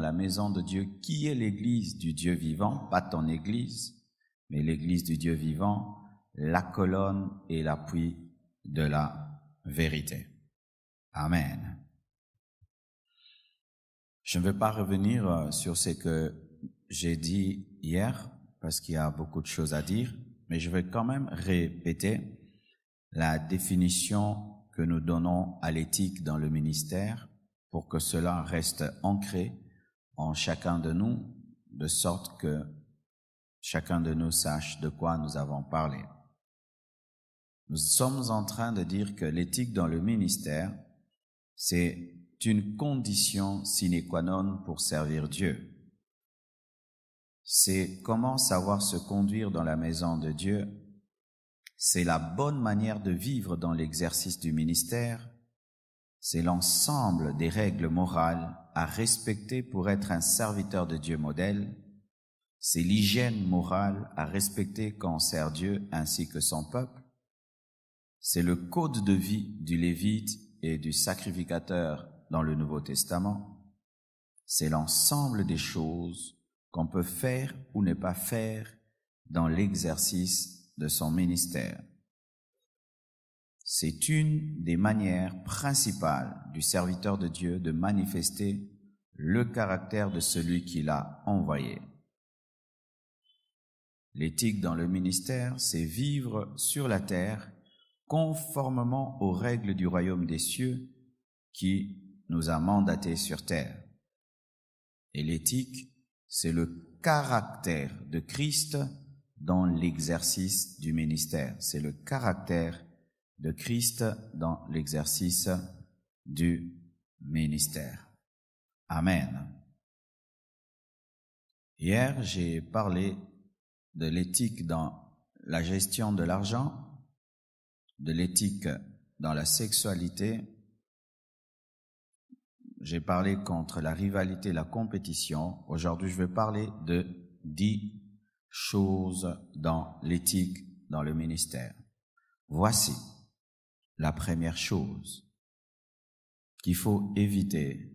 la maison de Dieu qui est l'église du Dieu vivant, pas ton église, mais l'église du Dieu vivant, la colonne et l'appui de la vérité. Amen. Je ne vais pas revenir euh, sur ce que j'ai dit hier, parce qu'il y a beaucoup de choses à dire, mais je vais quand même répéter la définition que nous donnons à l'éthique dans le ministère pour que cela reste ancré en chacun de nous, de sorte que chacun de nous sache de quoi nous avons parlé. Nous sommes en train de dire que l'éthique dans le ministère, c'est une condition sine qua non pour servir Dieu. C'est comment savoir se conduire dans la maison de Dieu. C'est la bonne manière de vivre dans l'exercice du ministère. C'est l'ensemble des règles morales à respecter pour être un serviteur de Dieu modèle, c'est l'hygiène morale à respecter quand on sert Dieu ainsi que son peuple, c'est le code de vie du Lévite et du sacrificateur dans le Nouveau Testament, c'est l'ensemble des choses qu'on peut faire ou ne pas faire dans l'exercice de son ministère. C'est une des manières principales du serviteur de Dieu de manifester le caractère de celui qui l'a envoyé. L'éthique dans le ministère, c'est vivre sur la terre conformément aux règles du royaume des cieux qui nous a mandatés sur terre. Et l'éthique, c'est le caractère de Christ dans l'exercice du ministère. C'est le caractère de Christ dans l'exercice du ministère. Amen. Hier, j'ai parlé de l'éthique dans la gestion de l'argent, de l'éthique dans la sexualité. J'ai parlé contre la rivalité, la compétition. Aujourd'hui, je vais parler de dix choses dans l'éthique, dans le ministère. Voici la première chose qu'il faut éviter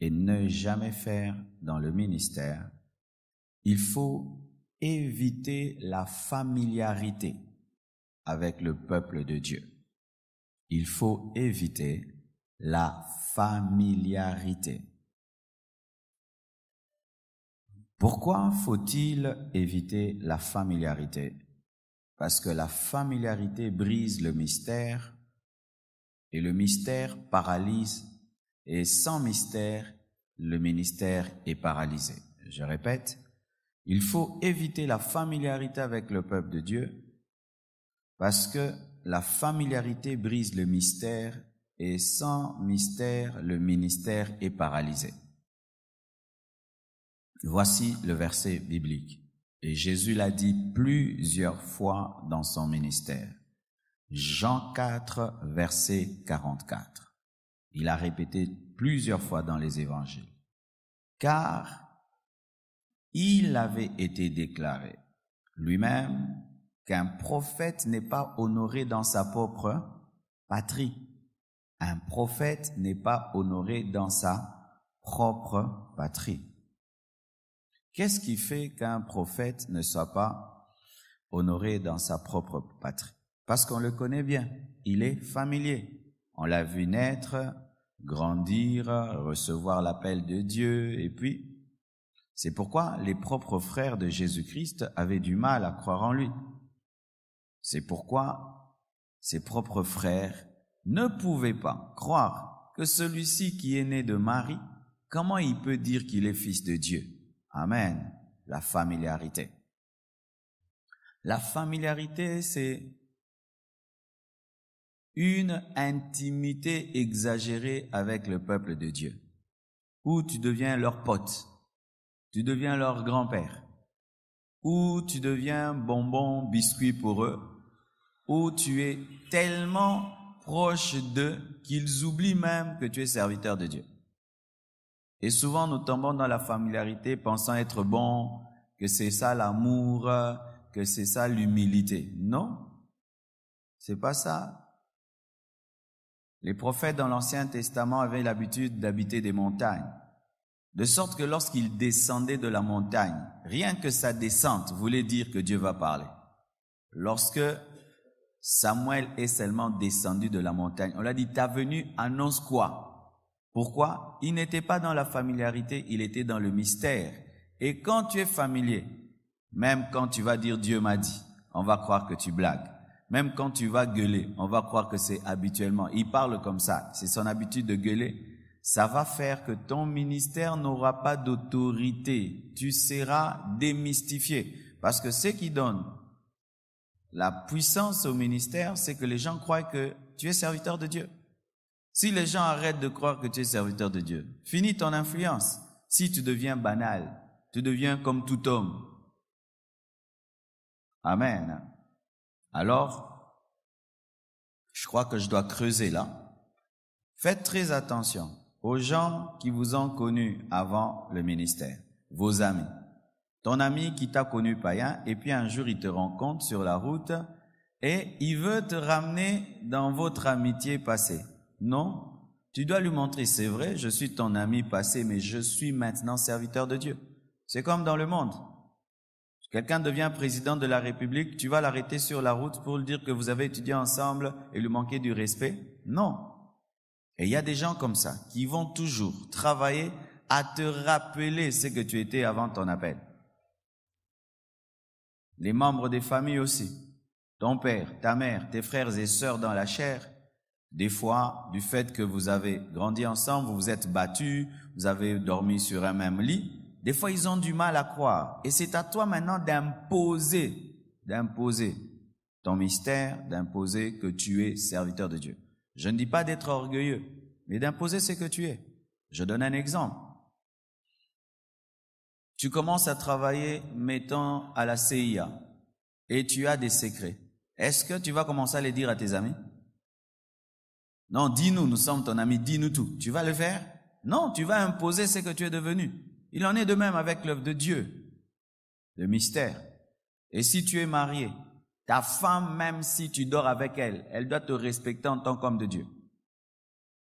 et ne jamais faire dans le ministère, il faut éviter la familiarité avec le peuple de Dieu. Il faut éviter la familiarité. Pourquoi faut-il éviter la familiarité parce que la familiarité brise le mystère et le mystère paralyse et sans mystère, le ministère est paralysé. Je répète, il faut éviter la familiarité avec le peuple de Dieu parce que la familiarité brise le mystère et sans mystère, le ministère est paralysé. Voici le verset biblique. Et Jésus l'a dit plusieurs fois dans son ministère. Jean 4, verset 44. Il a répété plusieurs fois dans les évangiles. Car il avait été déclaré lui-même qu'un prophète n'est pas honoré dans sa propre patrie. Un prophète n'est pas honoré dans sa propre patrie. Qu'est-ce qui fait qu'un prophète ne soit pas honoré dans sa propre patrie Parce qu'on le connaît bien, il est familier. On l'a vu naître, grandir, recevoir l'appel de Dieu, et puis c'est pourquoi les propres frères de Jésus-Christ avaient du mal à croire en lui. C'est pourquoi ses propres frères ne pouvaient pas croire que celui-ci qui est né de Marie, comment il peut dire qu'il est fils de Dieu Amen. La familiarité. La familiarité, c'est une intimité exagérée avec le peuple de Dieu, où tu deviens leur pote, tu deviens leur grand-père, où tu deviens bonbon, biscuit pour eux, où tu es tellement proche d'eux qu'ils oublient même que tu es serviteur de Dieu. Et souvent, nous tombons dans la familiarité pensant être bon, que c'est ça l'amour, que c'est ça l'humilité. Non, c'est pas ça. Les prophètes dans l'Ancien Testament avaient l'habitude d'habiter des montagnes. De sorte que lorsqu'ils descendaient de la montagne, rien que sa descente voulait dire que Dieu va parler. Lorsque Samuel est seulement descendu de la montagne, on l'a dit, ta venue annonce quoi pourquoi Il n'était pas dans la familiarité, il était dans le mystère. Et quand tu es familier, même quand tu vas dire Dieu m'a dit, on va croire que tu blagues. Même quand tu vas gueuler, on va croire que c'est habituellement. Il parle comme ça, c'est son habitude de gueuler. Ça va faire que ton ministère n'aura pas d'autorité. Tu seras démystifié. Parce que ce qui donne la puissance au ministère, c'est que les gens croient que tu es serviteur de Dieu. Si les gens arrêtent de croire que tu es serviteur de Dieu, finis ton influence. Si tu deviens banal, tu deviens comme tout homme. Amen. Alors, je crois que je dois creuser là. Faites très attention aux gens qui vous ont connu avant le ministère, vos amis. Ton ami qui t'a connu païen, et puis un jour il te rencontre sur la route et il veut te ramener dans votre amitié passée. Non, tu dois lui montrer, c'est vrai, je suis ton ami passé, mais je suis maintenant serviteur de Dieu. C'est comme dans le monde. Si quelqu'un devient président de la République, tu vas l'arrêter sur la route pour lui dire que vous avez étudié ensemble et lui manquer du respect Non. Et il y a des gens comme ça qui vont toujours travailler à te rappeler ce que tu étais avant ton appel. Les membres des familles aussi, ton père, ta mère, tes frères et sœurs dans la chair, des fois, du fait que vous avez grandi ensemble, vous vous êtes battus, vous avez dormi sur un même lit, des fois ils ont du mal à croire. Et c'est à toi maintenant d'imposer, d'imposer ton mystère, d'imposer que tu es serviteur de Dieu. Je ne dis pas d'être orgueilleux, mais d'imposer ce que tu es. Je donne un exemple. Tu commences à travailler, mettons, à la CIA, et tu as des secrets. Est-ce que tu vas commencer à les dire à tes amis non, dis-nous, nous sommes ton ami, dis-nous tout. Tu vas le faire Non, tu vas imposer ce que tu es devenu. Il en est de même avec l'œuvre de Dieu, le mystère. Et si tu es marié, ta femme, même si tu dors avec elle, elle doit te respecter en tant qu'homme de Dieu.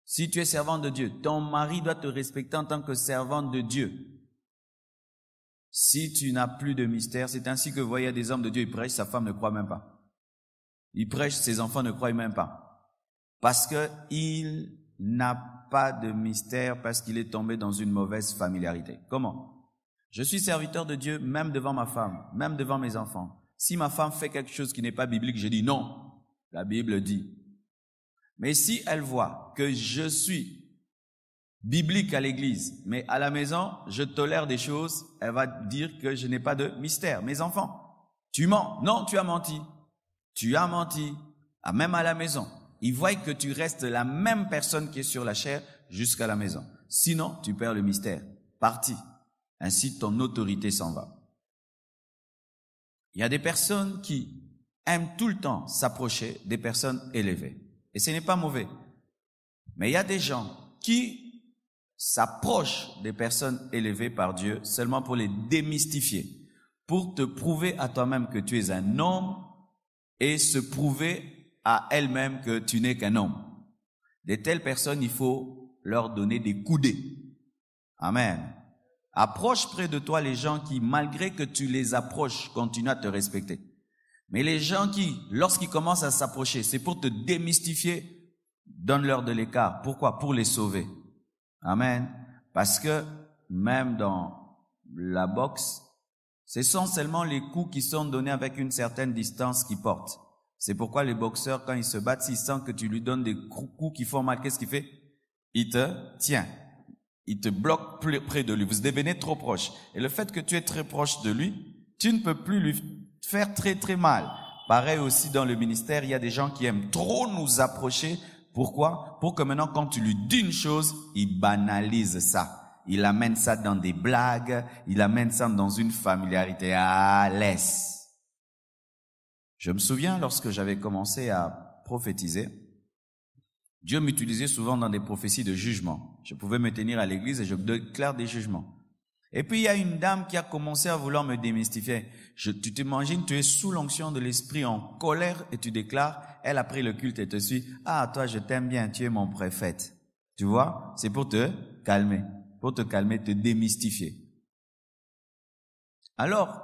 Si tu es servant de Dieu, ton mari doit te respecter en tant que servante de Dieu. Si tu n'as plus de mystère, c'est ainsi que vous voyez des hommes de Dieu, ils prêchent, sa femme ne croit même pas. Ils prêchent, ses enfants ne croient même pas parce qu'il n'a pas de mystère, parce qu'il est tombé dans une mauvaise familiarité. Comment Je suis serviteur de Dieu même devant ma femme, même devant mes enfants. Si ma femme fait quelque chose qui n'est pas biblique, je dis non. La Bible dit. Mais si elle voit que je suis biblique à l'église, mais à la maison, je tolère des choses, elle va dire que je n'ai pas de mystère. Mes enfants, tu mens. Non, tu as menti. Tu as menti. Ah, même à la maison. Ils voient que tu restes la même personne qui est sur la chair jusqu'à la maison. Sinon, tu perds le mystère. Parti. Ainsi, ton autorité s'en va. Il y a des personnes qui aiment tout le temps s'approcher des personnes élevées. Et ce n'est pas mauvais. Mais il y a des gens qui s'approchent des personnes élevées par Dieu seulement pour les démystifier, pour te prouver à toi-même que tu es un homme et se prouver à elles-mêmes que tu n'es qu'un homme. De telles personnes, il faut leur donner des coudées. Amen. Approche près de toi les gens qui, malgré que tu les approches, continuent à te respecter. Mais les gens qui, lorsqu'ils commencent à s'approcher, c'est pour te démystifier, donne-leur de l'écart. Pourquoi Pour les sauver. Amen. Parce que même dans la boxe, ce sont seulement les coups qui sont donnés avec une certaine distance qui portent. C'est pourquoi les boxeurs, quand ils se battent, s'ils sentent que tu lui donnes des coups qui font mal, qu'est-ce qu'il fait Il te tient. Il te bloque près de lui. Vous devenez trop proche. Et le fait que tu es très proche de lui, tu ne peux plus lui faire très très mal. Pareil aussi dans le ministère, il y a des gens qui aiment trop nous approcher. Pourquoi Pour que maintenant, quand tu lui dis une chose, il banalise ça. Il amène ça dans des blagues, il amène ça dans une familiarité. à ah, l'aise. Je me souviens lorsque j'avais commencé à prophétiser, Dieu m'utilisait souvent dans des prophéties de jugement. Je pouvais me tenir à l'église et je déclare des jugements. Et puis il y a une dame qui a commencé à vouloir me démystifier. Je, tu t'imagines, tu es sous l'onction de l'esprit en colère et tu déclares, elle a pris le culte et te suit. Ah, toi, je t'aime bien, tu es mon préfète. Tu vois, c'est pour te calmer, pour te calmer, te démystifier. Alors,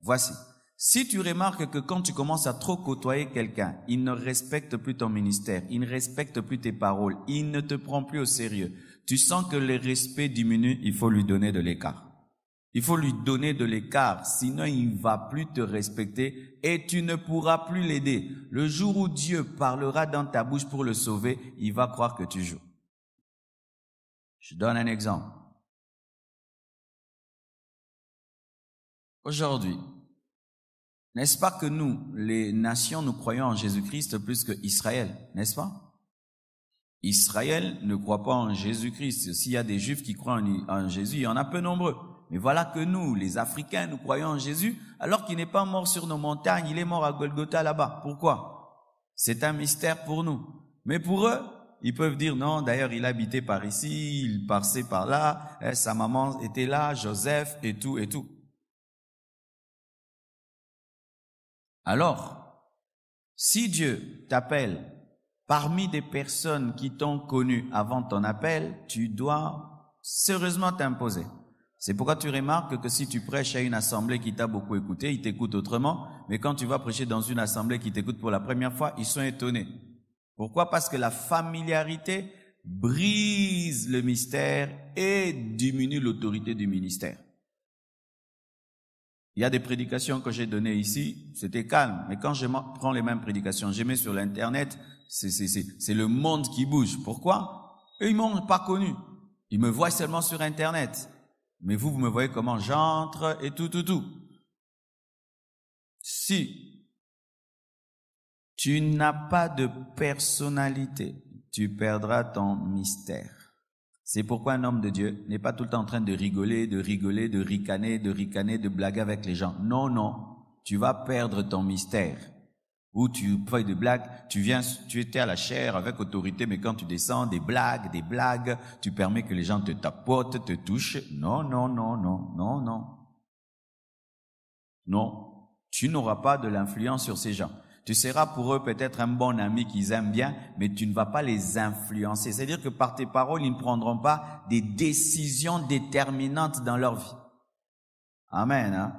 voici, si tu remarques que quand tu commences à trop côtoyer quelqu'un, il ne respecte plus ton ministère, il ne respecte plus tes paroles, il ne te prend plus au sérieux, tu sens que le respect diminue, il faut lui donner de l'écart. Il faut lui donner de l'écart, sinon il ne va plus te respecter et tu ne pourras plus l'aider. Le jour où Dieu parlera dans ta bouche pour le sauver, il va croire que tu joues. Je donne un exemple. Aujourd'hui, n'est-ce pas que nous, les nations, nous croyons en Jésus-Christ plus que Israël, n'est-ce pas Israël ne croit pas en Jésus-Christ. S'il y a des Juifs qui croient en, Jésus, il y en a peu nombreux. Mais voilà que nous, les Africains, nous croyons en Jésus, alors qu'il n'est pas mort sur nos montagnes, il est mort à Golgotha là-bas. Pourquoi C'est un mystère pour nous. Mais pour eux, ils peuvent dire non, d'ailleurs il habitait par ici, il passait par là, hein, sa maman était là, Joseph et tout et tout. Alors, si Dieu t'appelle parmi des personnes qui t'ont connu avant ton appel, tu dois sérieusement t'imposer. C'est pourquoi tu remarques que si tu prêches à une assemblée qui t'a beaucoup écouté, ils t'écoutent autrement, mais quand tu vas prêcher dans une assemblée qui t'écoute pour la première fois, ils sont étonnés. Pourquoi Parce que la familiarité brise le mystère et diminue l'autorité du ministère. Il y a des prédications que j'ai données ici, c'était calme. Mais quand je prends les mêmes prédications, je mets sur l'Internet, c'est le monde qui bouge. Pourquoi Eux, ils m'ont pas connu. Ils me voient seulement sur Internet. Mais vous, vous me voyez comment j'entre et tout, tout, tout. Si tu n'as pas de personnalité, tu perdras ton mystère. C'est pourquoi un homme de Dieu n'est pas tout le temps en train de rigoler, de rigoler, de ricaner, de ricaner, de blaguer avec les gens. Non, non, tu vas perdre ton mystère. Ou tu fais des blagues, tu viens, tu étais à la chair avec autorité, mais quand tu descends, des blagues, des blagues, tu permets que les gens te tapotent, te touchent. Non, non, non, non, non, non. Non, tu n'auras pas de l'influence sur ces gens. Tu seras pour eux peut-être un bon ami qu'ils aiment bien, mais tu ne vas pas les influencer. C'est-à-dire que par tes paroles, ils ne prendront pas des décisions déterminantes dans leur vie. Amen. Hein.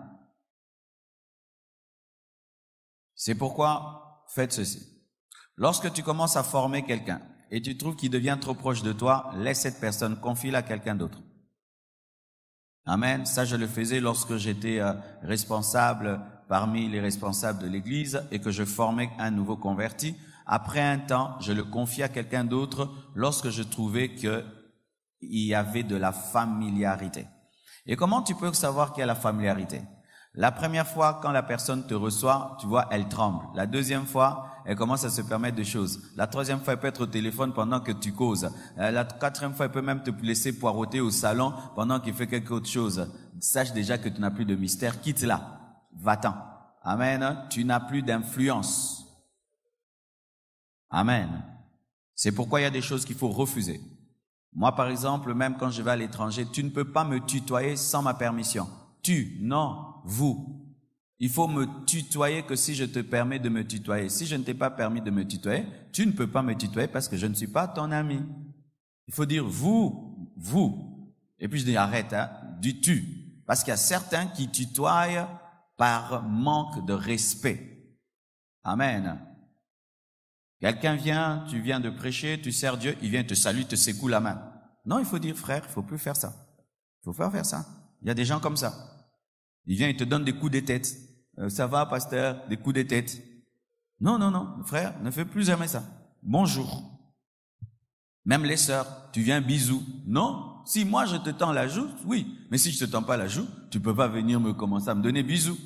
C'est pourquoi faites ceci. Lorsque tu commences à former quelqu'un et tu trouves qu'il devient trop proche de toi, laisse cette personne, confie-la à quelqu'un d'autre. Amen. Ça, je le faisais lorsque j'étais euh, responsable parmi les responsables de l'Église et que je formais un nouveau converti. Après un temps, je le confiais à quelqu'un d'autre lorsque je trouvais qu'il y avait de la familiarité. Et comment tu peux savoir qu'il y a la familiarité La première fois, quand la personne te reçoit, tu vois, elle tremble. La deuxième fois, elle commence à se permettre des choses. La troisième fois, elle peut être au téléphone pendant que tu causes. Euh, la quatrième fois, elle peut même te laisser poireauter au salon pendant qu'il fait quelque autre chose. Sache déjà que tu n'as plus de mystère, quitte-la va-t'en. Amen. Tu n'as plus d'influence. Amen. C'est pourquoi il y a des choses qu'il faut refuser. Moi, par exemple, même quand je vais à l'étranger, tu ne peux pas me tutoyer sans ma permission. Tu, non, vous. Il faut me tutoyer que si je te permets de me tutoyer. Si je ne t'ai pas permis de me tutoyer, tu ne peux pas me tutoyer parce que je ne suis pas ton ami. Il faut dire vous, vous. Et puis je dis arrête, hein, du tu. Parce qu'il y a certains qui tutoient par manque de respect. Amen. Quelqu'un vient, tu viens de prêcher, tu sers Dieu, il vient te saluer, te secoue la main. Non, il faut dire frère, il faut plus faire ça. Il faut pas faire ça. Il y a des gens comme ça. Il vient, il te donne des coups de tête. Euh, ça va, pasteur, des coups de tête. Non, non, non, frère, ne fais plus jamais ça. Bonjour. Même les sœurs, tu viens bisous. Non, si moi je te tends la joue, oui. Mais si je ne te tends pas la joue, tu peux pas venir me commencer à me donner bisous.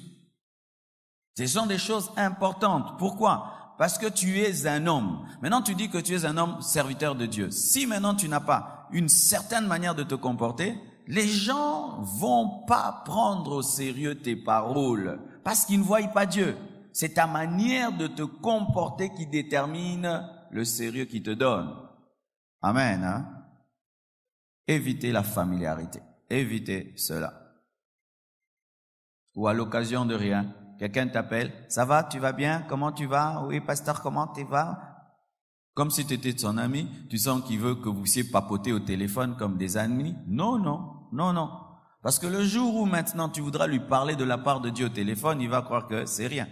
Ce sont des choses importantes. Pourquoi Parce que tu es un homme. Maintenant, tu dis que tu es un homme serviteur de Dieu. Si maintenant tu n'as pas une certaine manière de te comporter, les gens vont pas prendre au sérieux tes paroles parce qu'ils ne voient pas Dieu. C'est ta manière de te comporter qui détermine le sérieux qu'il te donne. Amen. Hein? Évitez la familiarité. Évitez cela. Ou à l'occasion de rien, quelqu'un t'appelle, ça va, tu vas bien, comment tu vas, oui pasteur, comment tu vas, comme si tu étais son ami, tu sens qu'il veut que vous puissiez papoter au téléphone comme des amis. Non, non, non, non. Parce que le jour où maintenant tu voudras lui parler de la part de Dieu au téléphone, il va croire que c'est rien.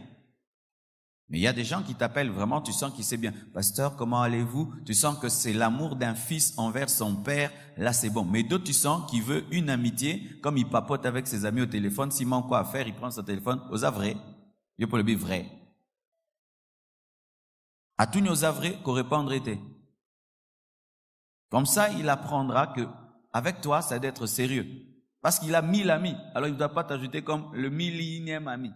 Mais il y a des gens qui t'appellent vraiment, tu sens qu'il sait bien. Pasteur, comment allez-vous Tu sens que c'est l'amour d'un fils envers son père. Là, c'est bon. Mais d'autres, tu sens qu'il veut une amitié, comme il papote avec ses amis au téléphone. S'il manque quoi à faire, il prend son téléphone. Aux avrés. Je peux le dire vrai. À tous nos avrés, qu'on répondrait. Comme ça, il apprendra que avec toi, c'est d'être sérieux. Parce qu'il a mille amis. Alors, il ne doit pas t'ajouter comme le millième ami.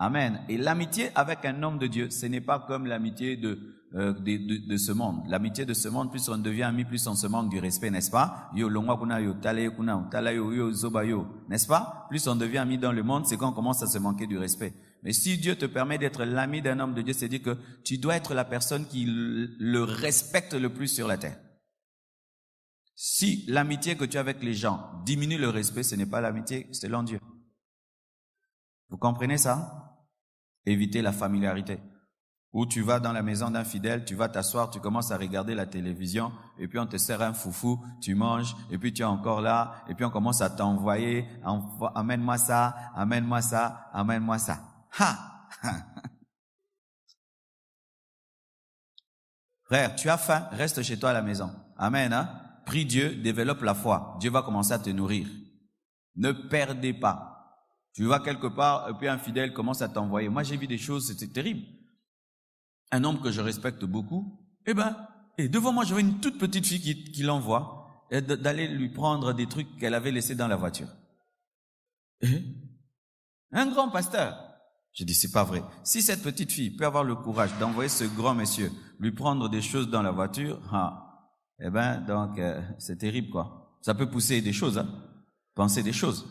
Amen. Et l'amitié avec un homme de Dieu, ce n'est pas comme l'amitié euh, de, de, ce monde. L'amitié de ce monde, plus on devient ami, plus on se manque du respect, n'est-ce pas N'est-ce pas Plus on devient ami dans le monde, c'est quand commence à se manquer du respect. Mais si Dieu te permet d'être l'ami d'un homme de Dieu, c'est dire que tu dois être la personne qui le respecte le plus sur la terre. Si l'amitié que tu as avec les gens diminue le respect, ce n'est pas l'amitié selon Dieu. Vous comprenez ça éviter la familiarité. Ou tu vas dans la maison d'un fidèle, tu vas t'asseoir, tu commences à regarder la télévision, et puis on te sert un foufou, tu manges, et puis tu es encore là, et puis on commence à t'envoyer, amène-moi ça, amène-moi ça, amène-moi ça. Ha! Frère, tu as faim, reste chez toi à la maison. Amen, hein? Prie Dieu, développe la foi. Dieu va commencer à te nourrir. Ne perdez pas. Tu vas quelque part, et puis un fidèle commence à t'envoyer. Moi, j'ai vu des choses, c'était terrible. Un homme que je respecte beaucoup, eh ben, et devant moi, j'avais une toute petite fille qui, qui l'envoie, d'aller lui prendre des trucs qu'elle avait laissés dans la voiture. Eh? un grand pasteur. je dit, c'est pas vrai. Si cette petite fille peut avoir le courage d'envoyer ce grand monsieur lui prendre des choses dans la voiture, ah, eh ben, donc, euh, c'est terrible, quoi. Ça peut pousser des choses, hein. Penser des choses.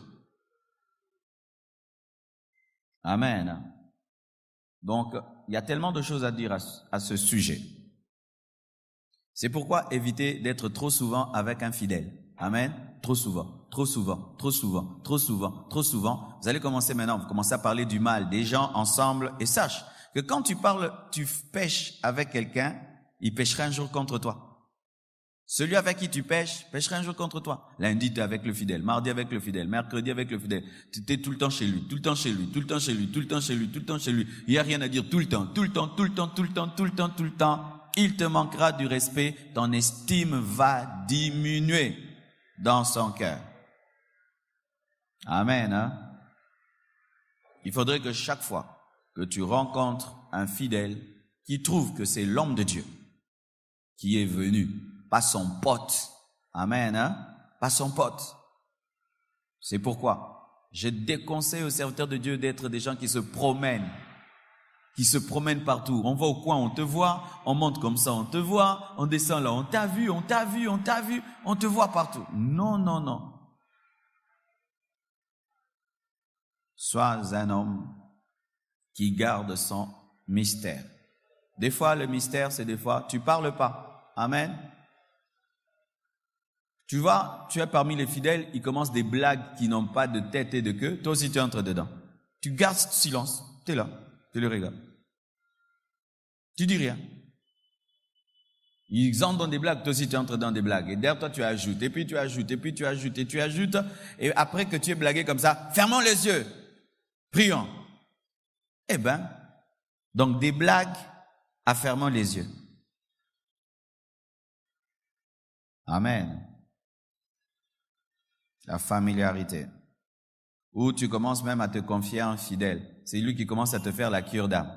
Amen. Donc, il y a tellement de choses à dire à, ce sujet. C'est pourquoi éviter d'être trop souvent avec un fidèle. Amen. Trop souvent, trop souvent, trop souvent, trop souvent, trop souvent. Vous allez commencer maintenant, vous commencez à parler du mal des gens ensemble et sache que quand tu parles, tu pêches avec quelqu'un, il pêchera un jour contre toi. Celui avec qui tu pêches, pêchera un jour contre toi. Lundi, tu es avec le fidèle, mardi avec le fidèle, mercredi avec le fidèle. Tu es tout le temps chez lui, tout le temps chez lui, tout le temps chez lui, tout le temps chez lui, tout le temps chez lui. Il n'y a rien à dire tout le temps, tout le temps, tout le temps, tout le temps, tout le temps, tout le temps. Il te manquera du respect, ton estime va diminuer dans son cœur. Amen. Il faudrait que chaque fois que tu rencontres un fidèle qui trouve que c'est l'homme de Dieu qui est venu pas son pote. Amen, hein? Pas son pote. C'est pourquoi je déconseille aux serviteurs de Dieu d'être des gens qui se promènent, qui se promènent partout. On va au coin, on te voit, on monte comme ça, on te voit, on descend là, on t'a vu, on t'a vu, on t'a vu, on te voit partout. Non, non, non. Sois un homme qui garde son mystère. Des fois, le mystère, c'est des fois, tu parles pas. Amen. Tu vois, tu es parmi les fidèles, ils commencent des blagues qui n'ont pas de tête et de queue. Toi aussi, tu entres dedans. Tu gardes silence. Tu es là. Tu le regardes. Tu dis rien. Ils entrent dans des blagues, toi aussi tu entres dans des blagues. Et derrière toi tu ajoutes, et puis tu ajoutes, et puis tu ajoutes, et tu ajoutes. Et après que tu es blagué comme ça, fermons les yeux. Prions. Eh ben, donc des blagues à fermons les yeux. Amen la familiarité. Ou tu commences même à te confier en fidèle. C'est lui qui commence à te faire la cure d'âme.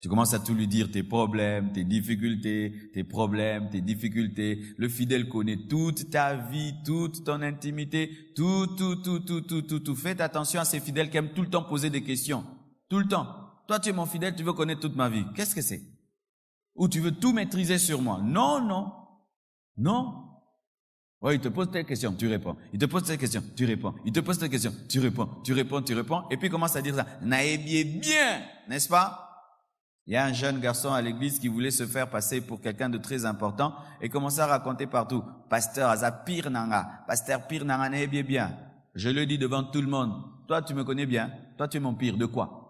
Tu commences à tout lui dire tes problèmes, tes difficultés, tes problèmes, tes difficultés. Le fidèle connaît toute ta vie, toute ton intimité, tout, tout, tout, tout, tout, tout, tout. Faites attention à ces fidèles qui aiment tout le temps poser des questions. Tout le temps. Toi, tu es mon fidèle, tu veux connaître toute ma vie. Qu'est-ce que c'est? Ou tu veux tout maîtriser sur moi. Non, non. Non. Oui, il te pose telle question, tu réponds. Il te pose telle question, tu réponds. Il te pose telle question, tu réponds, tu réponds, tu réponds. Et puis il commence à dire ça. Naébier bien, n'est-ce pas Il y a un jeune garçon à l'église qui voulait se faire passer pour quelqu'un de très important et commençait à raconter partout. Pasteur Azapir Nanga, pasteur Pir Nanga, bien. Je le dis devant tout le monde. Toi, tu me connais bien. Toi, tu es mon pire. De quoi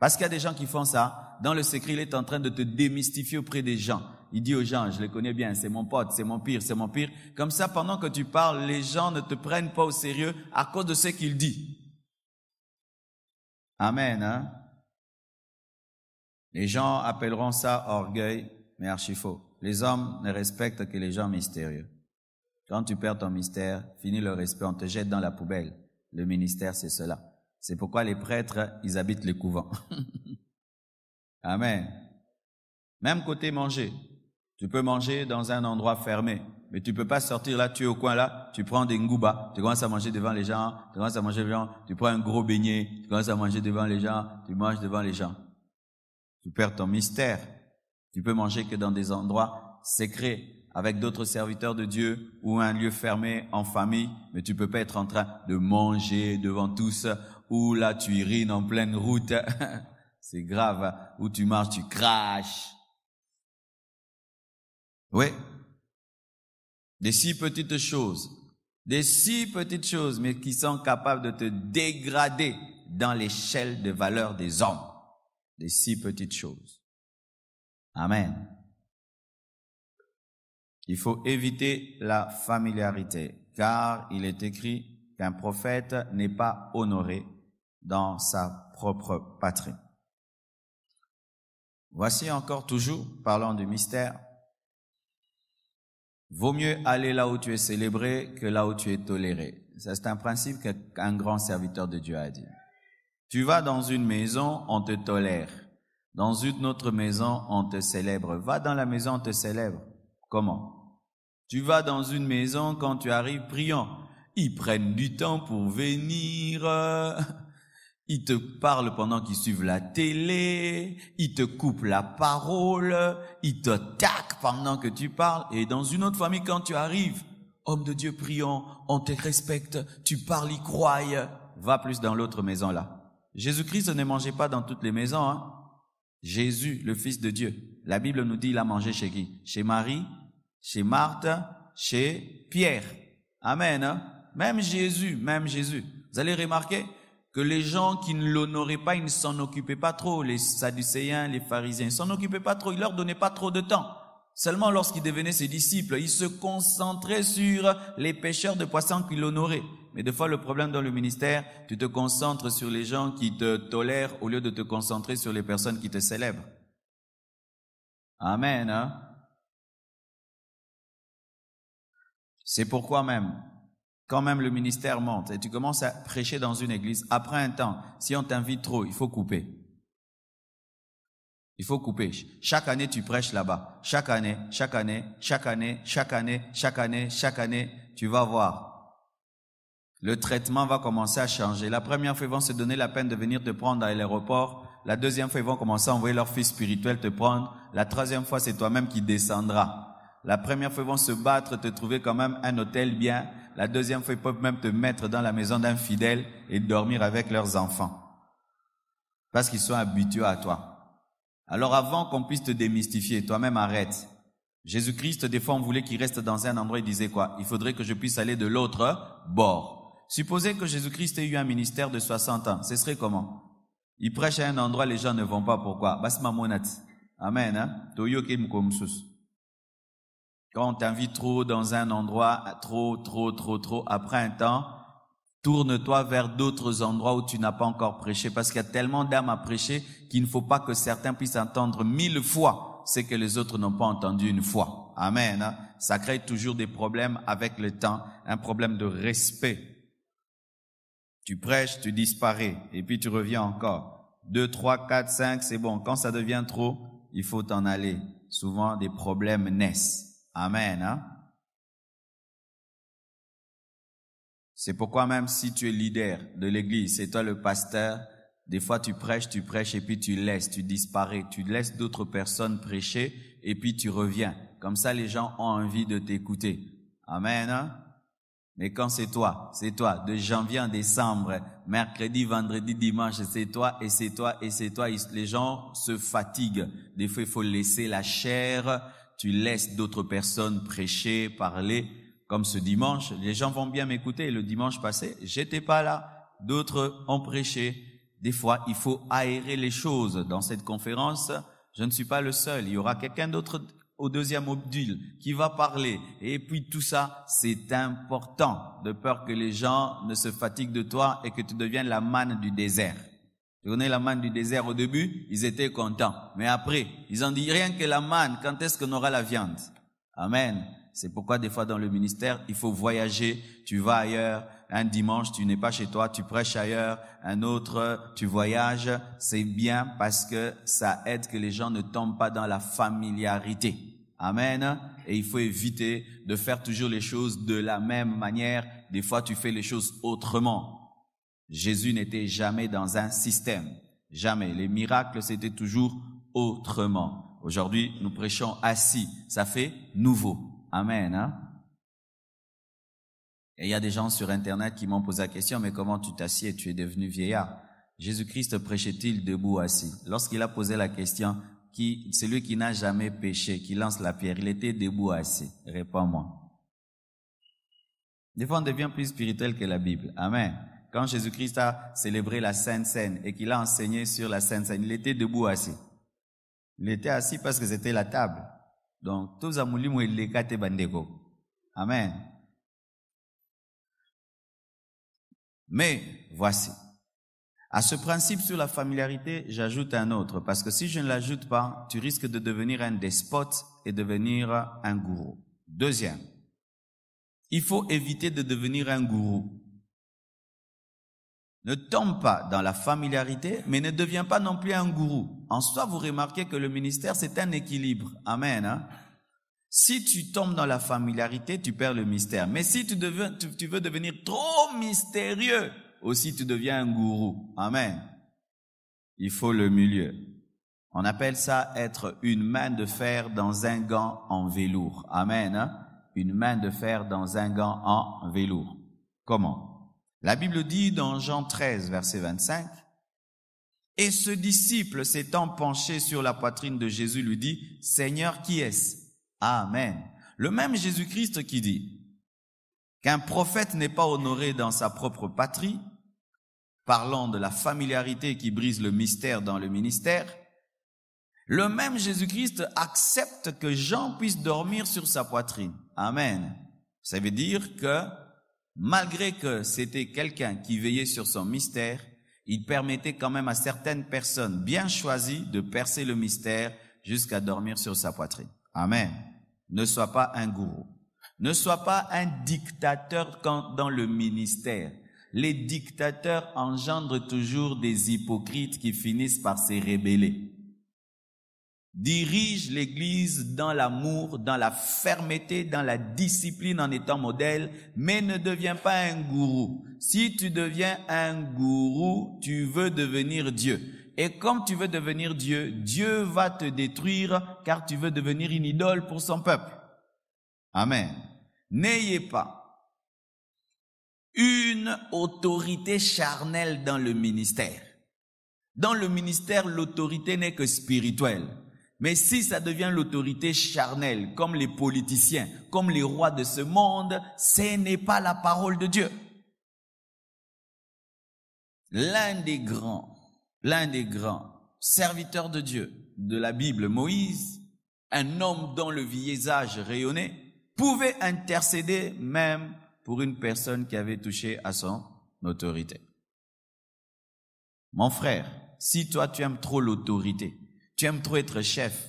parce qu'il y a des gens qui font ça. Dans le secret, il est en train de te démystifier auprès des gens. Il dit aux gens, je le connais bien, c'est mon pote, c'est mon pire, c'est mon pire. Comme ça, pendant que tu parles, les gens ne te prennent pas au sérieux à cause de ce qu'il dit. Amen. Hein? Les gens appelleront ça orgueil, mais archi faux. Les hommes ne respectent que les gens mystérieux. Quand tu perds ton mystère, finis le respect, on te jette dans la poubelle. Le ministère, c'est cela. C'est pourquoi les prêtres, ils habitent les couvents. Amen. Même côté manger. Tu peux manger dans un endroit fermé, mais tu peux pas sortir là, tu es au coin là, tu prends des ngouba, tu commences à manger devant les gens, tu commences à manger devant les gens, tu prends un gros beignet, tu commences à manger devant les gens, tu manges devant les gens. Tu perds ton mystère. Tu peux manger que dans des endroits secrets, avec d'autres serviteurs de Dieu ou un lieu fermé en famille, mais tu peux pas être en train de manger devant tous ou là tu en pleine route. C'est grave. Ou tu marches, tu craches. Oui. Des si petites choses. Des si petites choses, mais qui sont capables de te dégrader dans l'échelle de valeur des hommes. Des si petites choses. Amen. Il faut éviter la familiarité, car il est écrit qu'un prophète n'est pas honoré dans sa propre patrie. Voici encore toujours, parlant du mystère, Vaut mieux aller là où tu es célébré que là où tu es toléré. c'est un principe qu'un grand serviteur de Dieu a dit. Tu vas dans une maison, on te tolère. Dans une autre maison, on te célèbre. Va dans la maison, on te célèbre. Comment Tu vas dans une maison, quand tu arrives, priant. Ils prennent du temps pour venir. Ils te parlent pendant qu'ils suivent la télé, ils te coupent la parole, ils te taquent pendant que tu parles. Et dans une autre famille, quand tu arrives, homme de Dieu prions, on te respecte, tu parles, ils croient. Va plus dans l'autre maison là. Jésus-Christ ne mangeait pas dans toutes les maisons. Hein. Jésus, le Fils de Dieu. La Bible nous dit, il a mangé chez qui Chez Marie, chez Marthe, chez Pierre. Amen. Hein. Même Jésus, même Jésus. Vous allez remarquer, que les gens qui ne l'honoraient pas, ils ne s'en occupaient pas trop, les Sadducéens, les pharisiens, ils s'en occupaient pas trop, ils leur donnaient pas trop de temps. Seulement lorsqu'ils devenaient ses disciples, ils se concentraient sur les pêcheurs de poissons qui l'honoraient. Mais des fois, le problème dans le ministère, tu te concentres sur les gens qui te tolèrent au lieu de te concentrer sur les personnes qui te célèbrent. Amen. Hein? C'est pourquoi même, quand même le ministère monte et tu commences à prêcher dans une église, après un temps, si on t'invite trop, il faut couper. Il faut couper. Chaque année, tu prêches là-bas. Chaque année, chaque année, chaque année, chaque année, chaque année, chaque année, tu vas voir. Le traitement va commencer à changer. La première fois, ils vont se donner la peine de venir te prendre à l'aéroport. La deuxième fois, ils vont commencer à envoyer leur fils spirituel te prendre. La troisième fois, c'est toi-même qui descendras. La première fois, ils vont se battre, te trouver quand même un hôtel bien. La deuxième fois, ils peuvent même te mettre dans la maison d'un fidèle et dormir avec leurs enfants. Parce qu'ils sont habitués à toi. Alors avant qu'on puisse te démystifier, toi-même arrête. Jésus-Christ, des fois, on voulait qu'il reste dans un endroit, il disait quoi Il faudrait que je puisse aller de l'autre bord. Supposez que Jésus-Christ ait eu un ministère de 60 ans, ce serait comment Il prêche à un endroit, les gens ne vont pas. Pourquoi ma Amen. Hein? Quand on t'invite trop dans un endroit, trop, trop, trop, trop, après un temps, tourne-toi vers d'autres endroits où tu n'as pas encore prêché, parce qu'il y a tellement d'âmes à prêcher qu'il ne faut pas que certains puissent entendre mille fois ce que les autres n'ont pas entendu une fois. Amen. Hein. Ça crée toujours des problèmes avec le temps, un problème de respect. Tu prêches, tu disparais, et puis tu reviens encore. Deux, trois, quatre, cinq, c'est bon. Quand ça devient trop, il faut t'en aller. Souvent, des problèmes naissent. Amen. Hein? C'est pourquoi même si tu es leader de l'église, c'est toi le pasteur, des fois tu prêches, tu prêches et puis tu laisses, tu disparais, tu laisses d'autres personnes prêcher et puis tu reviens. Comme ça les gens ont envie de t'écouter. Amen. Hein? Mais quand c'est toi, c'est toi, de janvier en décembre, mercredi, vendredi, dimanche, c'est toi et c'est toi et c'est toi, les gens se fatiguent. Des fois, il faut laisser la chair, tu laisses d'autres personnes prêcher, parler, comme ce dimanche, les gens vont bien m'écouter. Le dimanche passé, j'étais pas là, d'autres ont prêché. Des fois, il faut aérer les choses. Dans cette conférence, je ne suis pas le seul. Il y aura quelqu'un d'autre au deuxième module qui va parler. Et puis tout ça, c'est important, de peur que les gens ne se fatiguent de toi et que tu deviennes la manne du désert. Vous connaissez la manne du désert au début, ils étaient contents. Mais après, ils ont dit rien que la manne, quand est-ce qu'on aura la viande Amen. C'est pourquoi des fois dans le ministère, il faut voyager, tu vas ailleurs, un dimanche tu n'es pas chez toi, tu prêches ailleurs, un autre tu voyages, c'est bien parce que ça aide que les gens ne tombent pas dans la familiarité. Amen. Et il faut éviter de faire toujours les choses de la même manière. Des fois tu fais les choses autrement. Jésus n'était jamais dans un système, jamais. Les miracles, c'était toujours autrement. Aujourd'hui, nous prêchons assis, ça fait nouveau. Amen. Hein? Et il y a des gens sur Internet qui m'ont posé la question, mais comment tu t'assieds, tu es devenu vieillard Jésus-Christ prêchait-il debout assis Lorsqu'il a posé la question, qui, celui qui n'a jamais péché, qui lance la pierre, il était debout assis. Réponds-moi. Des fois, on devient plus spirituel que la Bible. Amen. Quand Jésus-Christ a célébré la Sainte Seine et qu'il a enseigné sur la Sainte Seine, il était debout assis. Il était assis parce que c'était la table. Donc, tous et bandego. Amen. Mais, voici. À ce principe sur la familiarité, j'ajoute un autre, parce que si je ne l'ajoute pas, tu risques de devenir un despote et devenir un gourou. Deuxième, il faut éviter de devenir un gourou. Ne tombe pas dans la familiarité, mais ne deviens pas non plus un gourou. En soi, vous remarquez que le ministère, c'est un équilibre. Amen. Hein. Si tu tombes dans la familiarité, tu perds le mystère. Mais si tu, veux devenir trop mystérieux, aussi tu deviens un gourou. Amen. Il faut le milieu. On appelle ça être une main de fer dans un gant en velours. Amen. Hein. Une main de fer dans un gant en velours. Comment la Bible dit dans Jean 13, verset 25, Et ce disciple s'étant penché sur la poitrine de Jésus lui dit, Seigneur, qui est-ce Amen. Le même Jésus-Christ qui dit, Qu'un prophète n'est pas honoré dans sa propre patrie, parlant de la familiarité qui brise le mystère dans le ministère, le même Jésus-Christ accepte que Jean puisse dormir sur sa poitrine. Amen. Ça veut dire que Malgré que c'était quelqu'un qui veillait sur son mystère, il permettait quand même à certaines personnes bien choisies de percer le mystère jusqu'à dormir sur sa poitrine. Amen. Ne sois pas un gourou. Ne sois pas un dictateur quand dans le ministère. Les dictateurs engendrent toujours des hypocrites qui finissent par se rébeller dirige l'Église dans l'amour, dans la fermeté, dans la discipline en étant modèle, mais ne deviens pas un gourou. Si tu deviens un gourou, tu veux devenir Dieu. Et comme tu veux devenir Dieu, Dieu va te détruire car tu veux devenir une idole pour son peuple. Amen. N'ayez pas une autorité charnelle dans le ministère. Dans le ministère, l'autorité n'est que spirituelle. Mais si ça devient l'autorité charnelle, comme les politiciens, comme les rois de ce monde, ce n'est pas la parole de Dieu. L'un des grands, l'un des grands serviteurs de Dieu de la Bible, Moïse, un homme dont le visage rayonnait, pouvait intercéder même pour une personne qui avait touché à son autorité. Mon frère, si toi tu aimes trop l'autorité, tu aimes trop être chef.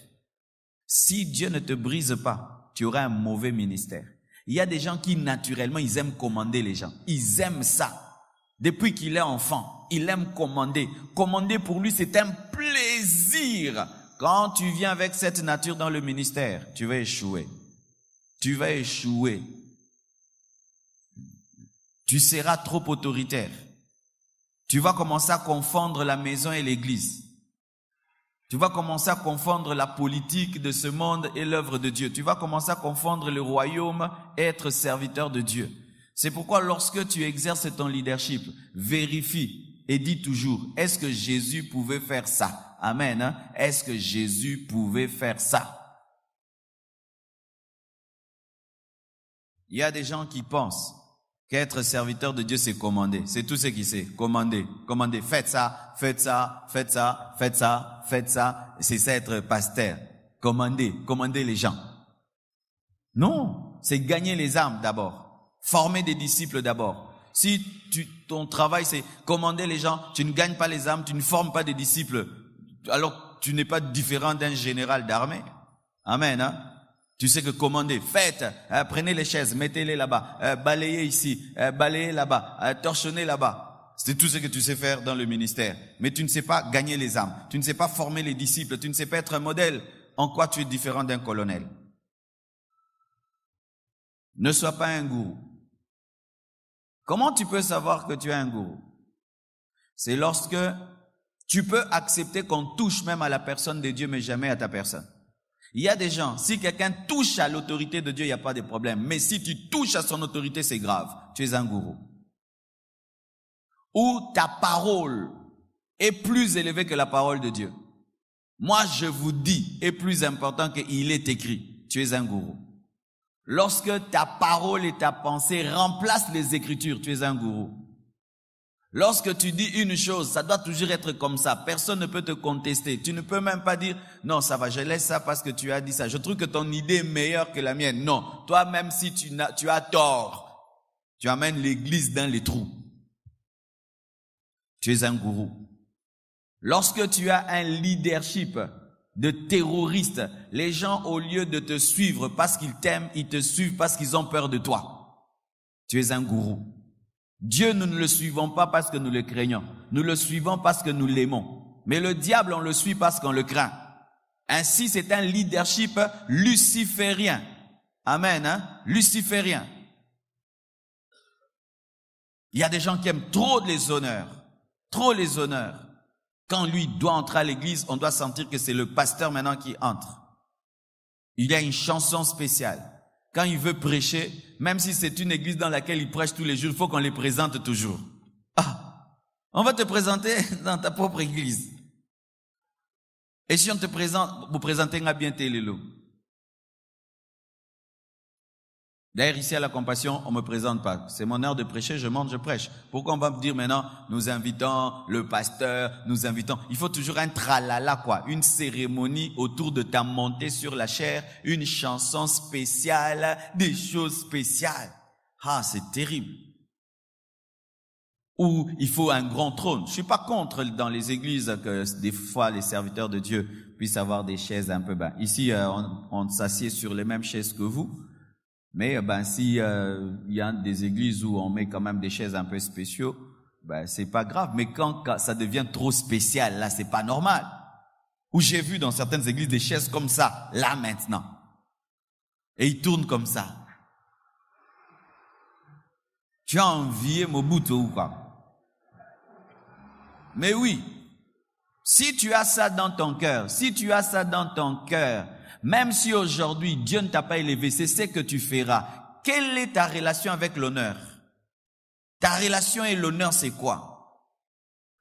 Si Dieu ne te brise pas, tu auras un mauvais ministère. Il y a des gens qui, naturellement, ils aiment commander les gens. Ils aiment ça. Depuis qu'il est enfant, il aime commander. Commander pour lui, c'est un plaisir. Quand tu viens avec cette nature dans le ministère, tu vas échouer. Tu vas échouer. Tu seras trop autoritaire. Tu vas commencer à confondre la maison et l'église. Tu vas commencer à confondre la politique de ce monde et l'œuvre de Dieu. Tu vas commencer à confondre le royaume et être serviteur de Dieu. C'est pourquoi lorsque tu exerces ton leadership, vérifie et dis toujours, est-ce que Jésus pouvait faire ça Amen. Hein? Est-ce que Jésus pouvait faire ça Il y a des gens qui pensent Qu'être serviteur de Dieu, c'est commander. C'est tout ce qu'il sait. Commander, commander. Faites ça, faites ça, faites ça, faites ça, faites ça. C'est ça être pasteur. Commander, commander les gens. Non, c'est gagner les âmes d'abord. Former des disciples d'abord. Si tu, ton travail, c'est commander les gens, tu ne gagnes pas les âmes, tu ne formes pas des disciples, alors tu n'es pas différent d'un général d'armée. Amen. Hein? Tu sais que commander, faites, hein, prenez les chaises, mettez-les là-bas, hein, balayez ici, hein, balayez là-bas, torchonnez là-bas. C'est tout ce que tu sais faire dans le ministère. Mais tu ne sais pas gagner les âmes, tu ne sais pas former les disciples, tu ne sais pas être un modèle. En quoi tu es différent d'un colonel Ne sois pas un gourou. Comment tu peux savoir que tu es un gourou C'est lorsque tu peux accepter qu'on touche même à la personne de Dieu, mais jamais à ta personne. Il y a des gens, si quelqu'un touche à l'autorité de Dieu, il n'y a pas de problème. Mais si tu touches à son autorité, c'est grave. Tu es un gourou. Ou ta parole est plus élevée que la parole de Dieu. Moi, je vous dis, est plus important qu'il est écrit. Tu es un gourou. Lorsque ta parole et ta pensée remplacent les écritures, tu es un gourou. Lorsque tu dis une chose, ça doit toujours être comme ça. Personne ne peut te contester. Tu ne peux même pas dire, non, ça va, je laisse ça parce que tu as dit ça. Je trouve que ton idée est meilleure que la mienne. Non, toi même si tu as, tu as tort, tu amènes l'église dans les trous. Tu es un gourou. Lorsque tu as un leadership de terroriste, les gens, au lieu de te suivre parce qu'ils t'aiment, ils te suivent parce qu'ils ont peur de toi. Tu es un gourou. Dieu, nous ne le suivons pas parce que nous le craignons. Nous le suivons parce que nous l'aimons. Mais le diable, on le suit parce qu'on le craint. Ainsi, c'est un leadership luciférien. Amen, hein? Luciférien. Il y a des gens qui aiment trop les honneurs. Trop les honneurs. Quand lui doit entrer à l'église, on doit sentir que c'est le pasteur maintenant qui entre. Il y a une chanson spéciale quand il veut prêcher, même si c'est une église dans laquelle il prêche tous les jours, il faut qu'on les présente toujours. Ah, on va te présenter dans ta propre église. Et si on te présente, vous présentez un bien télé D'ailleurs, ici à la compassion, on ne me présente pas. C'est mon heure de prêcher, je monte, je prêche. Pourquoi on va me dire maintenant, nous invitons le pasteur, nous invitons Il faut toujours un tralala, quoi. Une cérémonie autour de ta montée sur la chair, une chanson spéciale, des choses spéciales. Ah, c'est terrible. Ou il faut un grand trône. Je suis pas contre dans les églises que des fois les serviteurs de Dieu puissent avoir des chaises un peu bas. Ici, euh, on s'assied sur les mêmes chaises que vous mais euh, ben, si euh, il y a des églises où on met quand même des chaises un peu spéciaux, ben c'est pas grave. Mais quand, ça devient trop spécial, là c'est pas normal. Où j'ai vu dans certaines églises des chaises comme ça, là maintenant, et ils tournent comme ça. Tu as envié Mobutu ou quoi Mais oui, si tu as ça dans ton cœur, si tu as ça dans ton cœur, même si aujourd'hui Dieu ne t'a pas élevé, c'est ce que tu feras. Quelle est ta relation avec l'honneur Ta relation et l'honneur, c'est quoi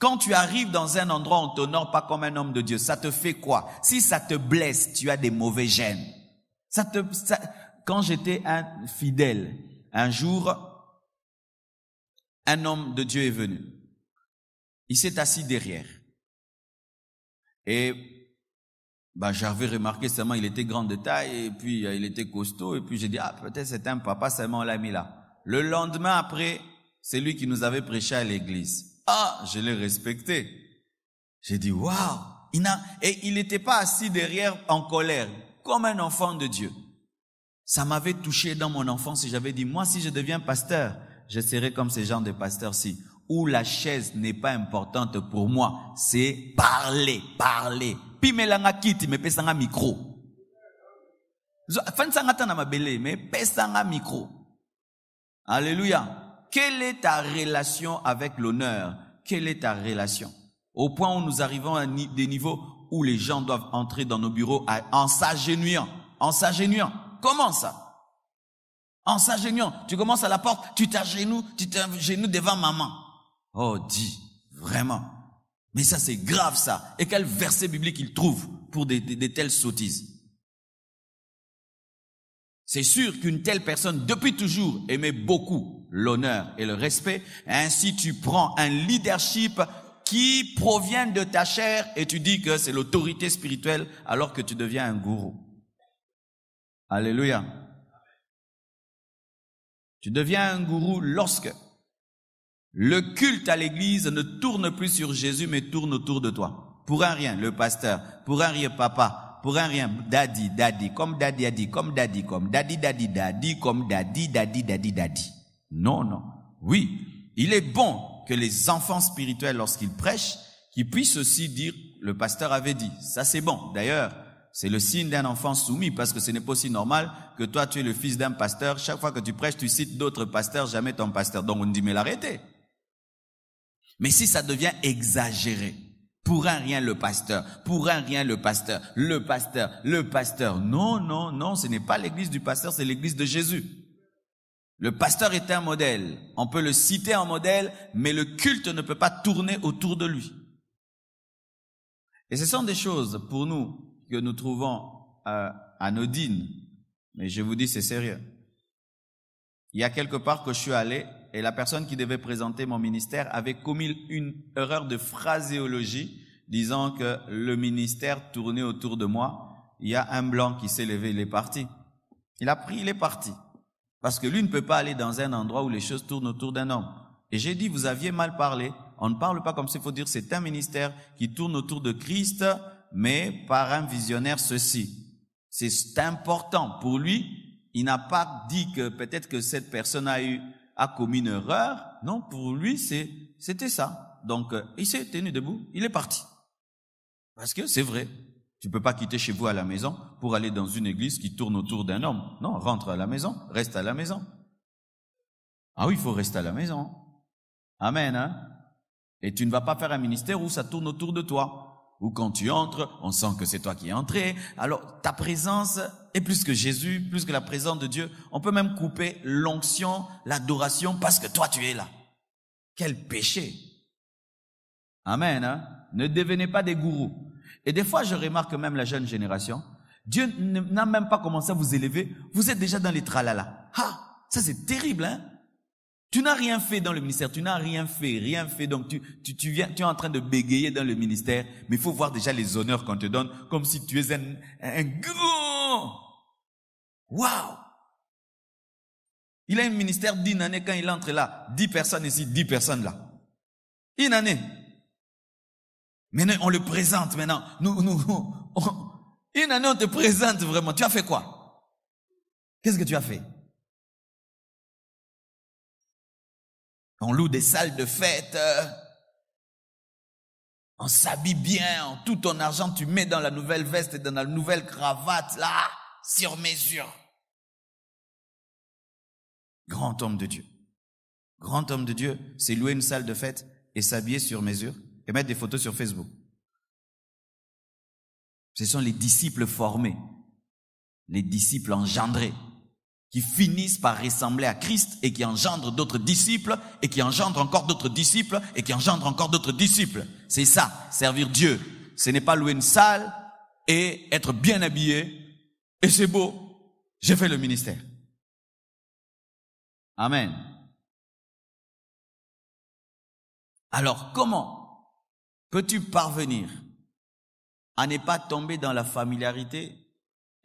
quand tu arrives dans un endroit, on t'honore pas comme un homme de Dieu. Ça te fait quoi Si ça te blesse, tu as des mauvais gènes. Ça te, quand j'étais un fidèle, un jour, un homme de Dieu est venu. Il s'est assis derrière. Et bah, j'avais remarqué seulement il était grand de taille et puis euh, il était costaud et puis j'ai dit ah peut-être c'est un papa seulement on l'a mis là. Le lendemain après, c'est lui qui nous avait prêché à l'église. Ah, je l'ai respecté. J'ai dit waouh, il n'a et il n'était pas assis derrière en colère comme un enfant de Dieu. Ça m'avait touché dans mon enfance et j'avais dit moi si je deviens pasteur, je serai comme ces gens de pasteurs-ci où la chaise n'est pas importante pour moi, c'est parler, parler, pimelanga kiti micro micro alléluia quelle est ta relation avec l'honneur quelle est ta relation au point où nous arrivons à des niveaux où les gens doivent entrer dans nos bureaux en s'agenouillant en s'agenouillant comment ça en s'agenouillant. Tu commences à la porte, tu t'agenouilles, tu t'agenouilles devant maman. Oh, dis, vraiment. Mais ça, c'est grave, ça. Et quel verset biblique il trouve pour des, des telles sottises C'est sûr qu'une telle personne, depuis toujours, aimait beaucoup l'honneur et le respect. Ainsi, tu prends un leadership qui provient de ta chair et tu dis que c'est l'autorité spirituelle alors que tu deviens un gourou. Alléluia. Tu deviens un gourou lorsque le culte à l'église ne tourne plus sur Jésus, mais tourne autour de toi. Pour un rien, le pasteur. Pour un rien, papa. Pour un rien, daddy, daddy. Comme daddy a comme daddy, comme daddy, daddy, daddy, comme daddy, daddy, daddy, daddy. Non, non. Oui, il est bon que les enfants spirituels, lorsqu'ils prêchent, qu'ils puissent aussi dire, le pasteur avait dit. Ça, c'est bon. D'ailleurs, c'est le signe d'un enfant soumis parce que ce n'est pas aussi normal que toi, tu es le fils d'un pasteur. Chaque fois que tu prêches, tu cites d'autres pasteurs, jamais ton pasteur. Donc, on dit, mais l'arrêtez. Mais si ça devient exagéré, pour un rien le pasteur, pour un rien le pasteur, le pasteur, le pasteur. Non, non, non, ce n'est pas l'église du pasteur, c'est l'église de Jésus. Le pasteur est un modèle. On peut le citer en modèle, mais le culte ne peut pas tourner autour de lui. Et ce sont des choses pour nous que nous trouvons euh, anodines. Mais je vous dis, c'est sérieux. Il y a quelque part que je suis allé et la personne qui devait présenter mon ministère avait commis une erreur de phraséologie disant que le ministère tournait autour de moi. Il y a un blanc qui s'est levé, il est parti. Il a pris, il est parti. Parce que lui ne peut pas aller dans un endroit où les choses tournent autour d'un homme. Et j'ai dit, vous aviez mal parlé. On ne parle pas comme ça, faut dire, c'est un ministère qui tourne autour de Christ, mais par un visionnaire ceci. C'est important. Pour lui, il n'a pas dit que peut-être que cette personne a eu a commis une erreur. Non, pour lui, c'est, c'était ça. Donc, euh, il s'est tenu debout, il est parti. Parce que c'est vrai. Tu peux pas quitter chez vous à la maison pour aller dans une église qui tourne autour d'un homme. Non, rentre à la maison, reste à la maison. Ah oui, il faut rester à la maison. Amen, hein. Et tu ne vas pas faire un ministère où ça tourne autour de toi. Ou quand tu entres, on sent que c'est toi qui es entré. Alors, ta présence et plus que Jésus, plus que la présence de Dieu, on peut même couper l'onction, l'adoration, parce que toi tu es là. Quel péché. Amen. Hein? Ne devenez pas des gourous. Et des fois, je remarque même la jeune génération, Dieu n'a même pas commencé à vous élever, vous êtes déjà dans les tralala. Ah, ça c'est terrible, hein Tu n'as rien fait dans le ministère, tu n'as rien fait, rien fait, donc tu, tu, tu, viens, tu es en train de bégayer dans le ministère, mais il faut voir déjà les honneurs qu'on te donne, comme si tu es un, un Waouh Il a un ministère d'une année quand il entre là. Dix personnes ici, dix personnes là. Une année. Maintenant, on le présente maintenant. Nous, nous, on, une année, on te présente vraiment. Tu as fait quoi Qu'est-ce que tu as fait On loue des salles de fête. On s'habille bien, tout ton argent tu mets dans la nouvelle veste et dans la nouvelle cravate là sur mesure. Grand homme de Dieu. Grand homme de Dieu, c'est louer une salle de fête et s'habiller sur mesure et mettre des photos sur Facebook. Ce sont les disciples formés, les disciples engendrés, qui finissent par ressembler à Christ et qui engendrent d'autres disciples et qui engendrent encore d'autres disciples et qui engendrent encore d'autres disciples. C'est ça, servir Dieu. Ce n'est pas louer une salle et être bien habillé et c'est beau. J'ai fait le ministère. Amen. Alors comment peux-tu parvenir à ne pas tomber dans la familiarité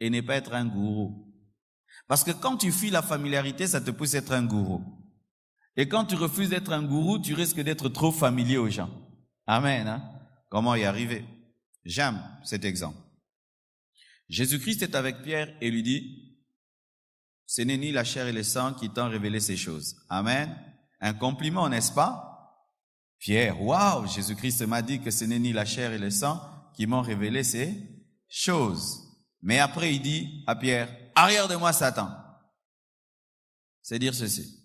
et ne pas être un gourou Parce que quand tu fuis la familiarité, ça te pousse à être un gourou. Et quand tu refuses d'être un gourou, tu risques d'être trop familier aux gens. Amen. Hein. Comment y arriver J'aime cet exemple. Jésus-Christ est avec Pierre et lui dit, ce n'est ni la chair et le sang qui t'ont révélé ces choses. Amen. Un compliment, n'est-ce pas Pierre, waouh, Jésus-Christ m'a dit que ce n'est ni la chair et le sang qui m'ont révélé ces choses. Mais après, il dit à Pierre, arrière de moi, Satan. C'est dire ceci.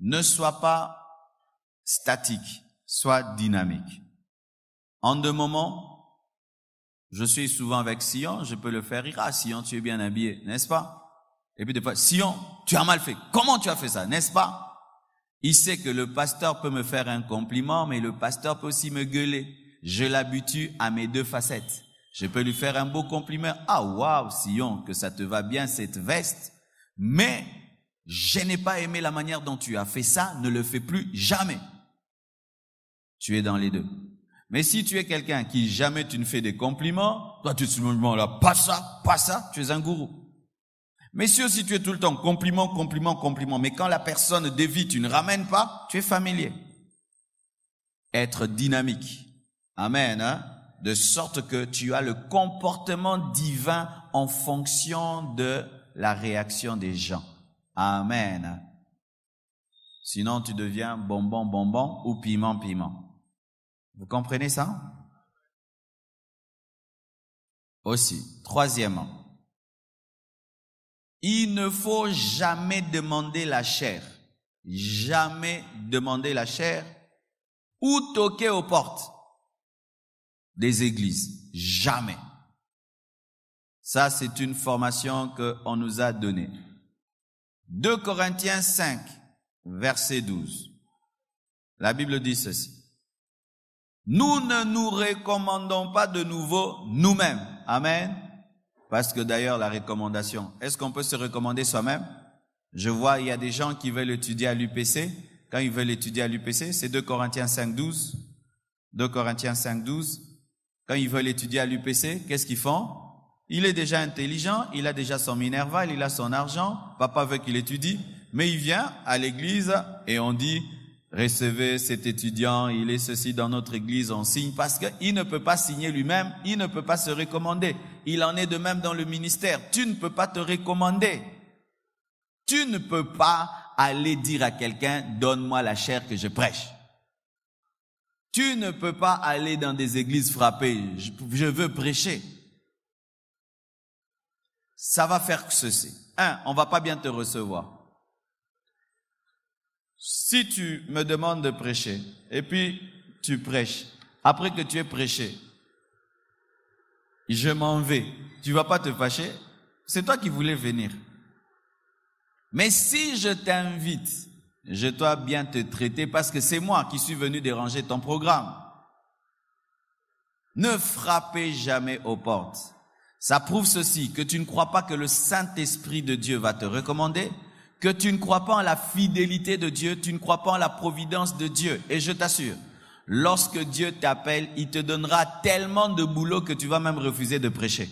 Ne sois pas statique, sois dynamique. En deux moments, je suis souvent avec Sion, je peux le faire rire. Ah, Sion, tu es bien habillé, n'est-ce pas Et puis des fois, Sion, tu as mal fait. Comment tu as fait ça, n'est-ce pas Il sait que le pasteur peut me faire un compliment, mais le pasteur peut aussi me gueuler. Je l'habitue à mes deux facettes. Je peux lui faire un beau compliment. Ah, waouh, Sion, que ça te va bien cette veste. Mais je n'ai pas aimé la manière dont tu as fait ça, ne le fais plus jamais. Tu es dans les deux. Mais si tu es quelqu'un qui jamais tu ne fais des compliments, toi tu te dis, là, pas ça, pas ça, tu es un gourou. Mais si aussi tu es tout le temps compliment, compliment, compliment, mais quand la personne dévie, tu ne ramènes pas, tu es familier. Être dynamique. Amen. Hein? De sorte que tu as le comportement divin en fonction de la réaction des gens. Amen. Hein? Sinon, tu deviens bonbon, bonbon ou piment, piment. Vous comprenez ça Aussi. Troisièmement, il ne faut jamais demander la chair. Jamais demander la chair ou toquer aux portes des églises. Jamais. Ça, c'est une formation qu'on nous a donnée. 2 Corinthiens 5, verset 12. La Bible dit ceci. Nous ne nous recommandons pas de nouveau nous-mêmes. Amen. Parce que d'ailleurs, la recommandation, est-ce qu'on peut se recommander soi-même Je vois, il y a des gens qui veulent étudier à l'UPC. Quand ils veulent étudier à l'UPC, c'est 2 Corinthiens 5.12. 2 Corinthiens 5, Quand ils veulent étudier à l'UPC, qu'est-ce qu'ils font Il est déjà intelligent, il a déjà son Minerval, il a son argent, papa veut qu'il étudie, mais il vient à l'église et on dit, recevez cet étudiant, il est ceci dans notre église, on signe, parce qu'il ne peut pas signer lui-même, il ne peut pas se recommander. Il en est de même dans le ministère. Tu ne peux pas te recommander. Tu ne peux pas aller dire à quelqu'un, donne-moi la chair que je prêche. Tu ne peux pas aller dans des églises frappées, je veux prêcher. Ça va faire ceci. Un, on va pas bien te recevoir si tu me demandes de prêcher et puis tu prêches, après que tu aies prêché, je m'en vais, tu vas pas te fâcher, c'est toi qui voulais venir. Mais si je t'invite, je dois bien te traiter parce que c'est moi qui suis venu déranger ton programme. Ne frappez jamais aux portes. Ça prouve ceci, que tu ne crois pas que le Saint-Esprit de Dieu va te recommander, que tu ne crois pas en la fidélité de Dieu, tu ne crois pas en la providence de Dieu. Et je t'assure, lorsque Dieu t'appelle, il te donnera tellement de boulot que tu vas même refuser de prêcher.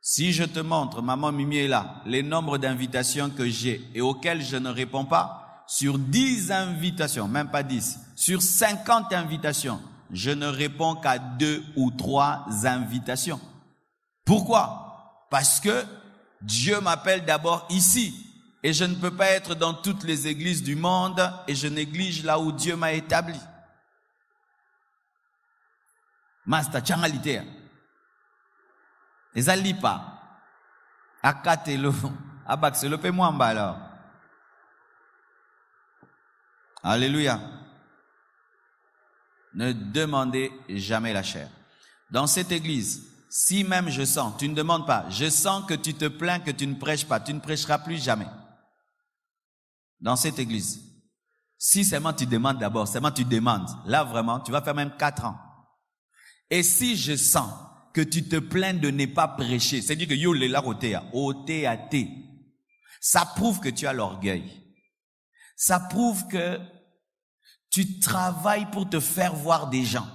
Si je te montre, maman Mimi est là, les nombres d'invitations que j'ai et auxquelles je ne réponds pas, sur dix invitations, même pas 10, sur 50 invitations, je ne réponds qu'à deux ou trois invitations. Pourquoi Parce que Dieu m'appelle d'abord ici, et je ne peux pas être dans toutes les églises du monde et je néglige là où Dieu m'a établi. Master, changalite. Hein. Les en bas alors. Alléluia. Ne demandez jamais la chair. Dans cette église, si même je sens, tu ne demandes pas, je sens que tu te plains que tu ne prêches pas, tu ne prêcheras plus jamais dans cette église, si seulement tu demandes d'abord, seulement tu demandes, là vraiment, tu vas faire même quatre ans. Et si je sens que tu te plains de ne pas prêcher, c'est dire que yo le Ça prouve que tu as l'orgueil. Ça prouve que tu travailles pour te faire voir des gens.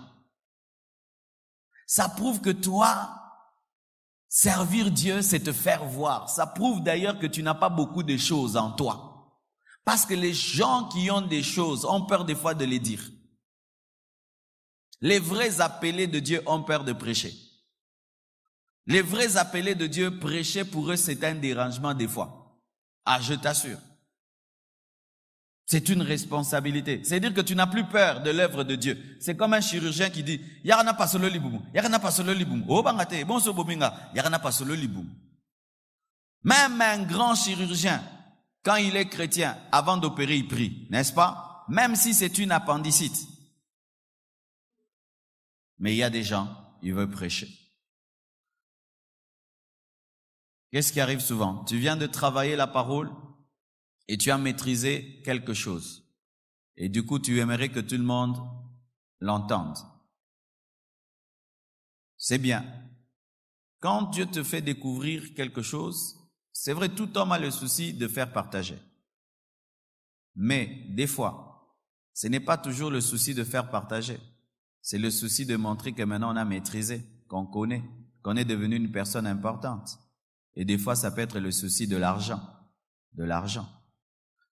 Ça prouve que toi, servir Dieu, c'est te faire voir. Ça prouve d'ailleurs que tu n'as pas beaucoup de choses en toi. Parce que les gens qui ont des choses ont peur des fois de les dire. Les vrais appelés de Dieu ont peur de prêcher. Les vrais appelés de Dieu prêcher pour eux, c'est un dérangement des fois. Ah, je t'assure. C'est une responsabilité. cest dire que tu n'as plus peur de l'œuvre de Dieu. C'est comme un chirurgien qui dit, Yarana solo liboum, Yarana solo liboum, oh bangate, bon Yarana solo liboum. Même un grand chirurgien quand il est chrétien, avant d'opérer, il prie, n'est-ce pas Même si c'est une appendicite. Mais il y a des gens, ils veulent prêcher. Qu'est-ce qui arrive souvent Tu viens de travailler la parole et tu as maîtrisé quelque chose. Et du coup, tu aimerais que tout le monde l'entende. C'est bien. Quand Dieu te fait découvrir quelque chose, c'est vrai, tout homme a le souci de faire partager. Mais des fois, ce n'est pas toujours le souci de faire partager. C'est le souci de montrer que maintenant on a maîtrisé, qu'on connaît, qu'on est devenu une personne importante. Et des fois, ça peut être le souci de l'argent. De l'argent.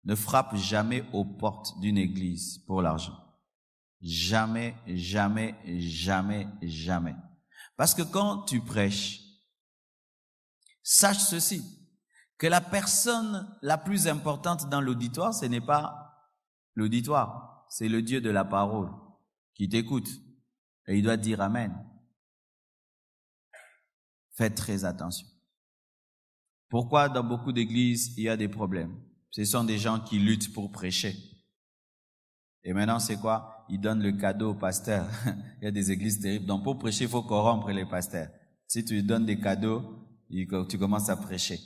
Ne frappe jamais aux portes d'une église pour l'argent. Jamais, jamais, jamais, jamais. Parce que quand tu prêches, sache ceci, que la personne la plus importante dans l'auditoire, ce n'est pas l'auditoire, c'est le Dieu de la parole qui t'écoute. Et il doit dire Amen. Faites très attention. Pourquoi dans beaucoup d'églises, il y a des problèmes Ce sont des gens qui luttent pour prêcher. Et maintenant, c'est quoi Ils donnent le cadeau au pasteur. il y a des églises terribles. Donc, pour prêcher, il faut corrompre les pasteurs. Si tu donnes des cadeaux, tu commences à prêcher.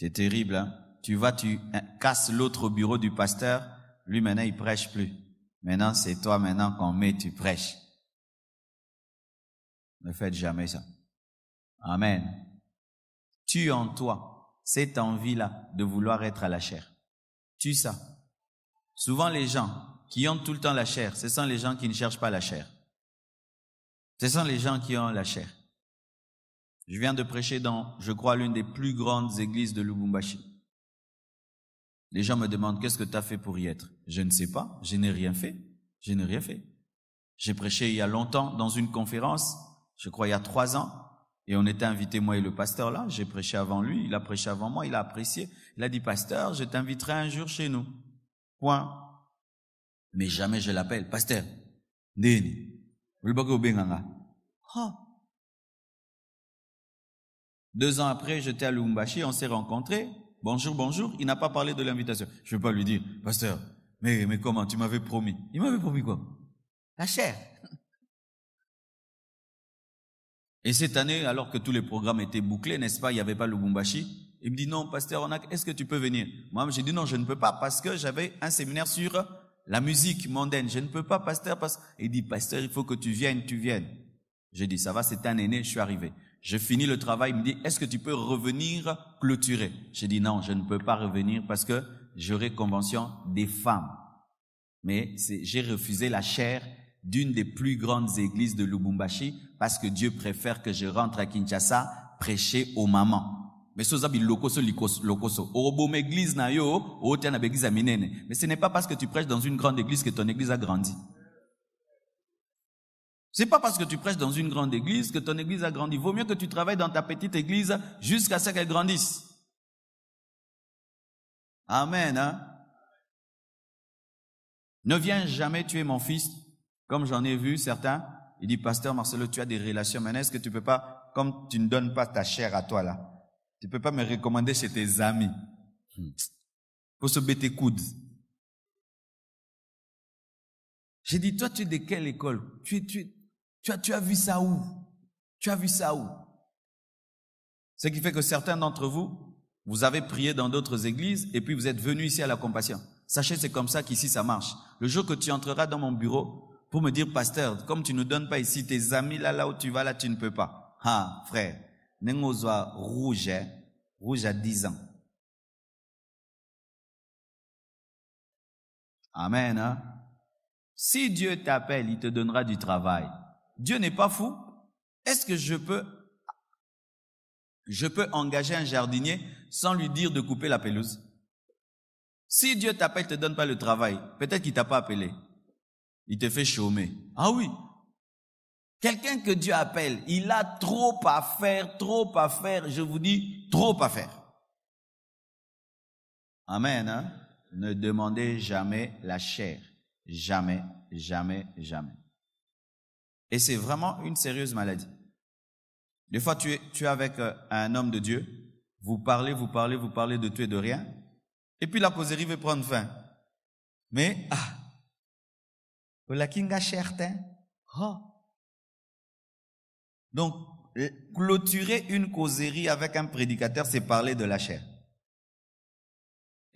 C'est terrible, hein. Tu vas, tu hein, casses l'autre bureau du pasteur, lui maintenant il prêche plus. Maintenant c'est toi maintenant qu'on met, tu prêches. Ne faites jamais ça. Amen. Tue en toi cette envie-là de vouloir être à la chair. Tue ça. Souvent les gens qui ont tout le temps la chair, ce sont les gens qui ne cherchent pas la chair. Ce sont les gens qui ont la chair. Je viens de prêcher dans, je crois, l'une des plus grandes églises de Lubumbashi. Les gens me demandent, qu'est-ce que tu as fait pour y être Je ne sais pas, je n'ai rien fait, je n'ai rien fait. J'ai prêché il y a longtemps dans une conférence, je crois il y a trois ans, et on était invité, moi et le pasteur là, j'ai prêché avant lui, il a prêché avant moi, il a apprécié. Il a dit, pasteur, je t'inviterai un jour chez nous. Point. Mais jamais je l'appelle, pasteur. Dini. Oh, deux ans après, j'étais à Lubumbashi, on s'est rencontrés. Bonjour, bonjour. Il n'a pas parlé de l'invitation. Je ne vais pas lui dire, pasteur, mais, mais comment Tu m'avais promis. Il m'avait promis quoi La chair. Et cette année, alors que tous les programmes étaient bouclés, n'est-ce pas, il n'y avait pas Lubumbashi, il me dit non, pasteur est-ce que tu peux venir Moi, j'ai dit non, je ne peux pas parce que j'avais un séminaire sur la musique mondaine. Je ne peux pas, pasteur, parce il dit pasteur, il faut que tu viennes, tu viennes. J'ai dit ça va, c'est un aîné, je suis arrivé. Je finis le travail, il me dit, est-ce que tu peux revenir clôturer J'ai dit, non, je ne peux pas revenir parce que j'aurai convention des femmes. Mais j'ai refusé la chaire d'une des plus grandes églises de Lubumbashi parce que Dieu préfère que je rentre à Kinshasa prêcher aux mamans. Mais ce n'est pas parce que tu prêches dans une grande église que ton église a grandi. C'est pas parce que tu prêches dans une grande église que ton église a grandi. Vaut mieux que tu travailles dans ta petite église jusqu'à ce qu'elle grandisse. Amen. Hein? Ne viens jamais tuer mon fils, comme j'en ai vu certains. Il dit, pasteur Marcelo, tu as des relations, mais est-ce que tu peux pas, comme tu ne donnes pas ta chair à toi là, tu peux pas me recommander chez tes amis hmm. faut se bêter coude. J'ai dit, toi, tu es de quelle école tu, tu, tu as, vu ça où Tu as vu ça où Ce qui fait que certains d'entre vous, vous avez prié dans d'autres églises et puis vous êtes venus ici à la compassion. Sachez, c'est comme ça qu'ici ça marche. Le jour que tu entreras dans mon bureau pour me dire, pasteur, comme tu ne donnes pas ici tes amis là, là où tu vas, là, tu ne peux pas. Ah, frère, Nengozoa rouge, hein? rouge à 10 ans. Amen. Hein? Si Dieu t'appelle, il te donnera du travail. Dieu n'est pas fou. Est-ce que je peux, je peux engager un jardinier sans lui dire de couper la pelouse? Si Dieu t'appelle, te donne pas le travail, peut-être qu'il t'a pas appelé. Il te fait chômer. Ah oui. Quelqu'un que Dieu appelle, il a trop à faire, trop à faire, je vous dis, trop à faire. Amen, hein? Ne demandez jamais la chair. Jamais, jamais, jamais. Et c'est vraiment une sérieuse maladie. Des fois, tu es, avec euh, un homme de Dieu, vous parlez, vous parlez, vous parlez de tout et de rien, et puis la causerie veut prendre fin. Mais, ah, hein? oh. donc, euh, clôturer une causerie avec un prédicateur, c'est parler de la chair.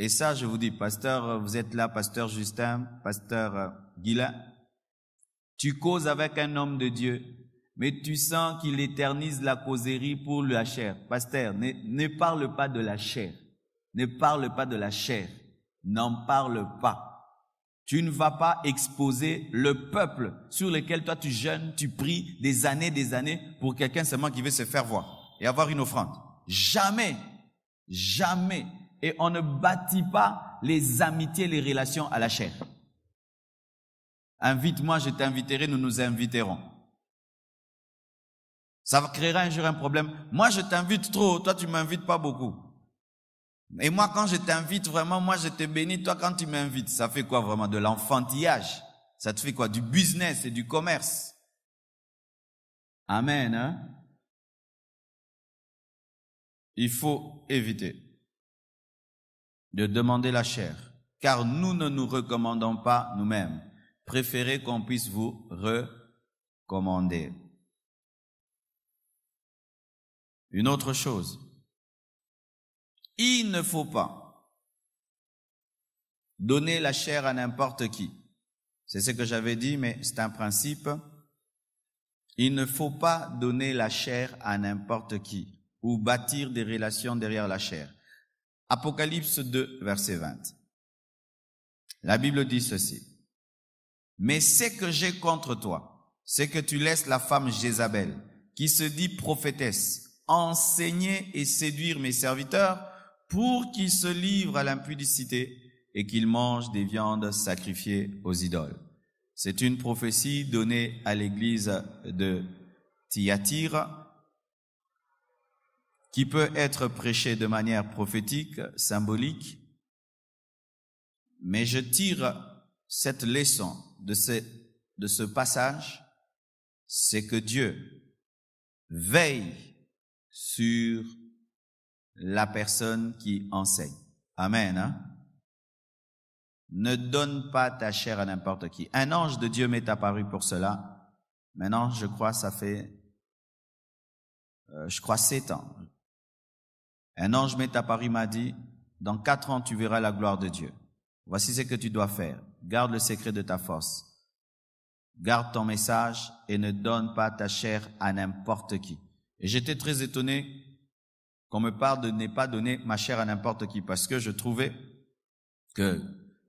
Et ça, je vous dis, pasteur, vous êtes là, pasteur Justin, pasteur euh, Guilain, tu causes avec un homme de Dieu, mais tu sens qu'il éternise la causerie pour la chair. Pasteur, ne, parle pas de la chair. Ne parle pas de la chair. N'en parle pas. Tu ne vas pas exposer le peuple sur lequel toi tu jeûnes, tu pries des années, des années pour quelqu'un seulement qui veut se faire voir et avoir une offrande. Jamais, jamais. Et on ne bâtit pas les amitiés, les relations à la chair invite-moi, je t'inviterai, nous nous inviterons. Ça créera un jour un problème. Moi, je t'invite trop, toi, tu m'invites pas beaucoup. Et moi, quand je t'invite vraiment, moi, je te bénis, toi, quand tu m'invites, ça fait quoi vraiment De l'enfantillage. Ça te fait quoi Du business et du commerce. Amen. Hein? Il faut éviter de demander la chair, car nous ne nous recommandons pas nous-mêmes préférez qu'on puisse vous recommander. Une autre chose, il ne faut pas donner la chair à n'importe qui. C'est ce que j'avais dit, mais c'est un principe. Il ne faut pas donner la chair à n'importe qui ou bâtir des relations derrière la chair. Apocalypse 2, verset 20. La Bible dit ceci. Mais ce que j'ai contre toi, c'est que tu laisses la femme Jézabel, qui se dit prophétesse, enseigner et séduire mes serviteurs pour qu'ils se livrent à l'impudicité et qu'ils mangent des viandes sacrifiées aux idoles. C'est une prophétie donnée à l'église de Thyatire qui peut être prêchée de manière prophétique, symbolique, mais je tire cette leçon de ce, de ce passage, c'est que Dieu veille sur la personne qui enseigne. Amen. Hein? Ne donne pas ta chair à n'importe qui. Un ange de Dieu m'est apparu pour cela. Maintenant, je crois, ça fait, euh, je crois, sept ans. Un ange m'est apparu, m'a dit, dans quatre ans, tu verras la gloire de Dieu. Voici ce que tu dois faire garde le secret de ta force. Garde ton message et ne donne pas ta chair à n'importe qui. Et j'étais très étonné qu'on me parle de ne pas donner ma chair à n'importe qui parce que je trouvais que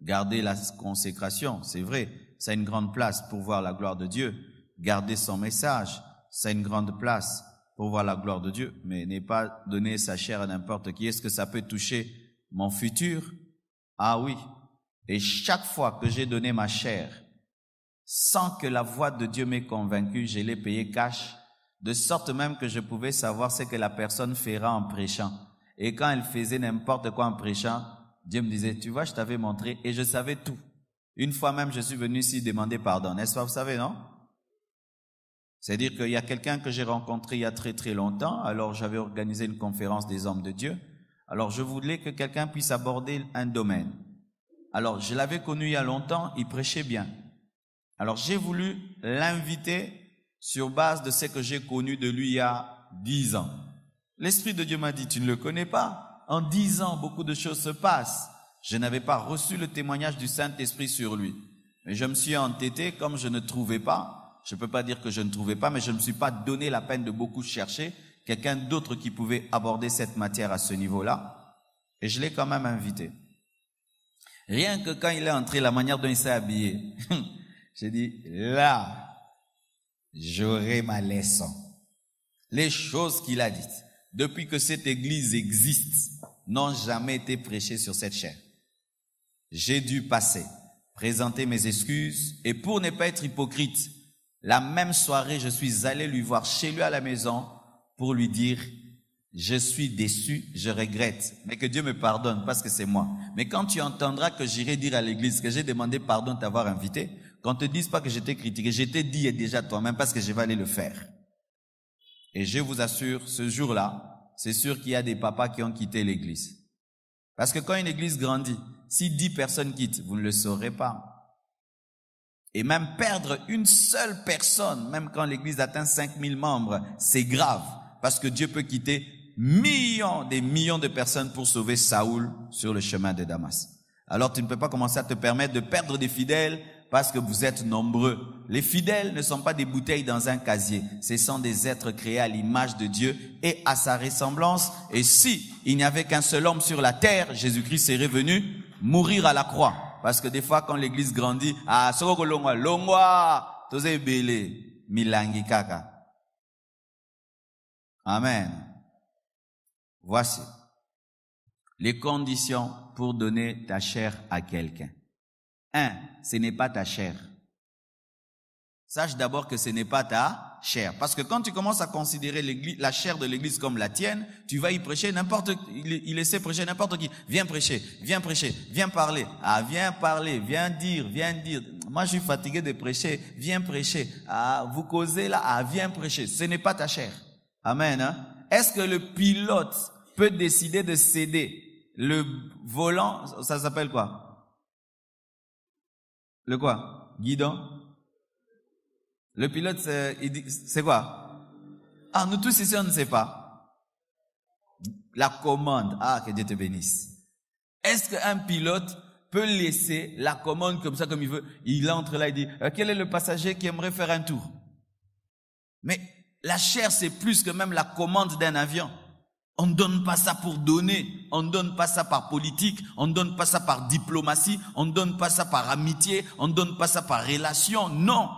garder la consécration, c'est vrai, c'est une grande place pour voir la gloire de Dieu. Garder son message, c'est une grande place pour voir la gloire de Dieu, mais n'est pas donner sa chair à n'importe qui. Est-ce que ça peut toucher mon futur? Ah oui, et chaque fois que j'ai donné ma chair, sans que la voix de Dieu m'ait convaincu, je l'ai payé cash, de sorte même que je pouvais savoir ce que la personne fera en prêchant. Et quand elle faisait n'importe quoi en prêchant, Dieu me disait, tu vois, je t'avais montré et je savais tout. Une fois même, je suis venu ici demander pardon. N'est-ce pas, vous savez, non? C'est-à-dire qu'il y a quelqu'un que j'ai rencontré il y a très très longtemps, alors j'avais organisé une conférence des hommes de Dieu. Alors je voulais que quelqu'un puisse aborder un domaine. Alors, je l'avais connu il y a longtemps, il prêchait bien. Alors, j'ai voulu l'inviter sur base de ce que j'ai connu de lui il y a dix ans. L'Esprit de Dieu m'a dit, tu ne le connais pas. En dix ans, beaucoup de choses se passent. Je n'avais pas reçu le témoignage du Saint-Esprit sur lui. Mais je me suis entêté comme je ne trouvais pas. Je ne peux pas dire que je ne trouvais pas, mais je ne me suis pas donné la peine de beaucoup chercher quelqu'un d'autre qui pouvait aborder cette matière à ce niveau-là. Et je l'ai quand même invité. Rien que quand il est entré, la manière dont il s'est habillé, j'ai dit, là, j'aurai ma leçon. Les choses qu'il a dites, depuis que cette église existe, n'ont jamais été prêchées sur cette chair. J'ai dû passer, présenter mes excuses, et pour ne pas être hypocrite, la même soirée, je suis allé lui voir chez lui à la maison pour lui dire, je suis déçu, je regrette, mais que Dieu me pardonne parce que c'est moi. Mais quand tu entendras que j'irai dire à l'église que j'ai demandé pardon de t'avoir invité, qu'on te dise pas que j'étais critiqué, j'étais dit déjà toi-même parce que je vais aller le faire. Et je vous assure, ce jour-là, c'est sûr qu'il y a des papas qui ont quitté l'église. Parce que quand une église grandit, si dix personnes quittent, vous ne le saurez pas. Et même perdre une seule personne, même quand l'église atteint 5000 membres, c'est grave. Parce que Dieu peut quitter millions, des millions de personnes pour sauver Saoul sur le chemin de Damas. Alors tu ne peux pas commencer à te permettre de perdre des fidèles parce que vous êtes nombreux. Les fidèles ne sont pas des bouteilles dans un casier, ce sont des êtres créés à l'image de Dieu et à sa ressemblance. Et si il n'y avait qu'un seul homme sur la terre, Jésus-Christ serait venu mourir à la croix. Parce que des fois, quand l'Église grandit, ah, longwa, longwa, kaka. Amen. Voici les conditions pour donner ta chair à quelqu'un. Un, ce n'est pas ta chair. Sache d'abord que ce n'est pas ta chair. Parce que quand tu commences à considérer la chair de l'église comme la tienne, tu vas y prêcher n'importe, il essaie prêcher n'importe qui. Viens prêcher, viens prêcher, viens parler. Ah, viens parler, viens dire, viens dire. Moi, je suis fatigué de prêcher. Viens prêcher. Ah, vous causez là. Ah, viens prêcher. Ce n'est pas ta chair. Amen. Hein? Est-ce que le pilote peut décider de céder le volant, ça s'appelle quoi Le quoi Guidon Le pilote, c'est quoi Ah, nous tous ici, on ne sait pas. La commande, ah, que Dieu te bénisse. Est-ce qu'un pilote peut laisser la commande comme ça, comme il veut Il entre là, il dit, euh, quel est le passager qui aimerait faire un tour Mais la chair, c'est plus que même la commande d'un avion. On ne donne pas ça pour donner, on ne donne pas ça par politique, on ne donne pas ça par diplomatie, on ne donne pas ça par amitié, on ne donne pas ça par relation, non.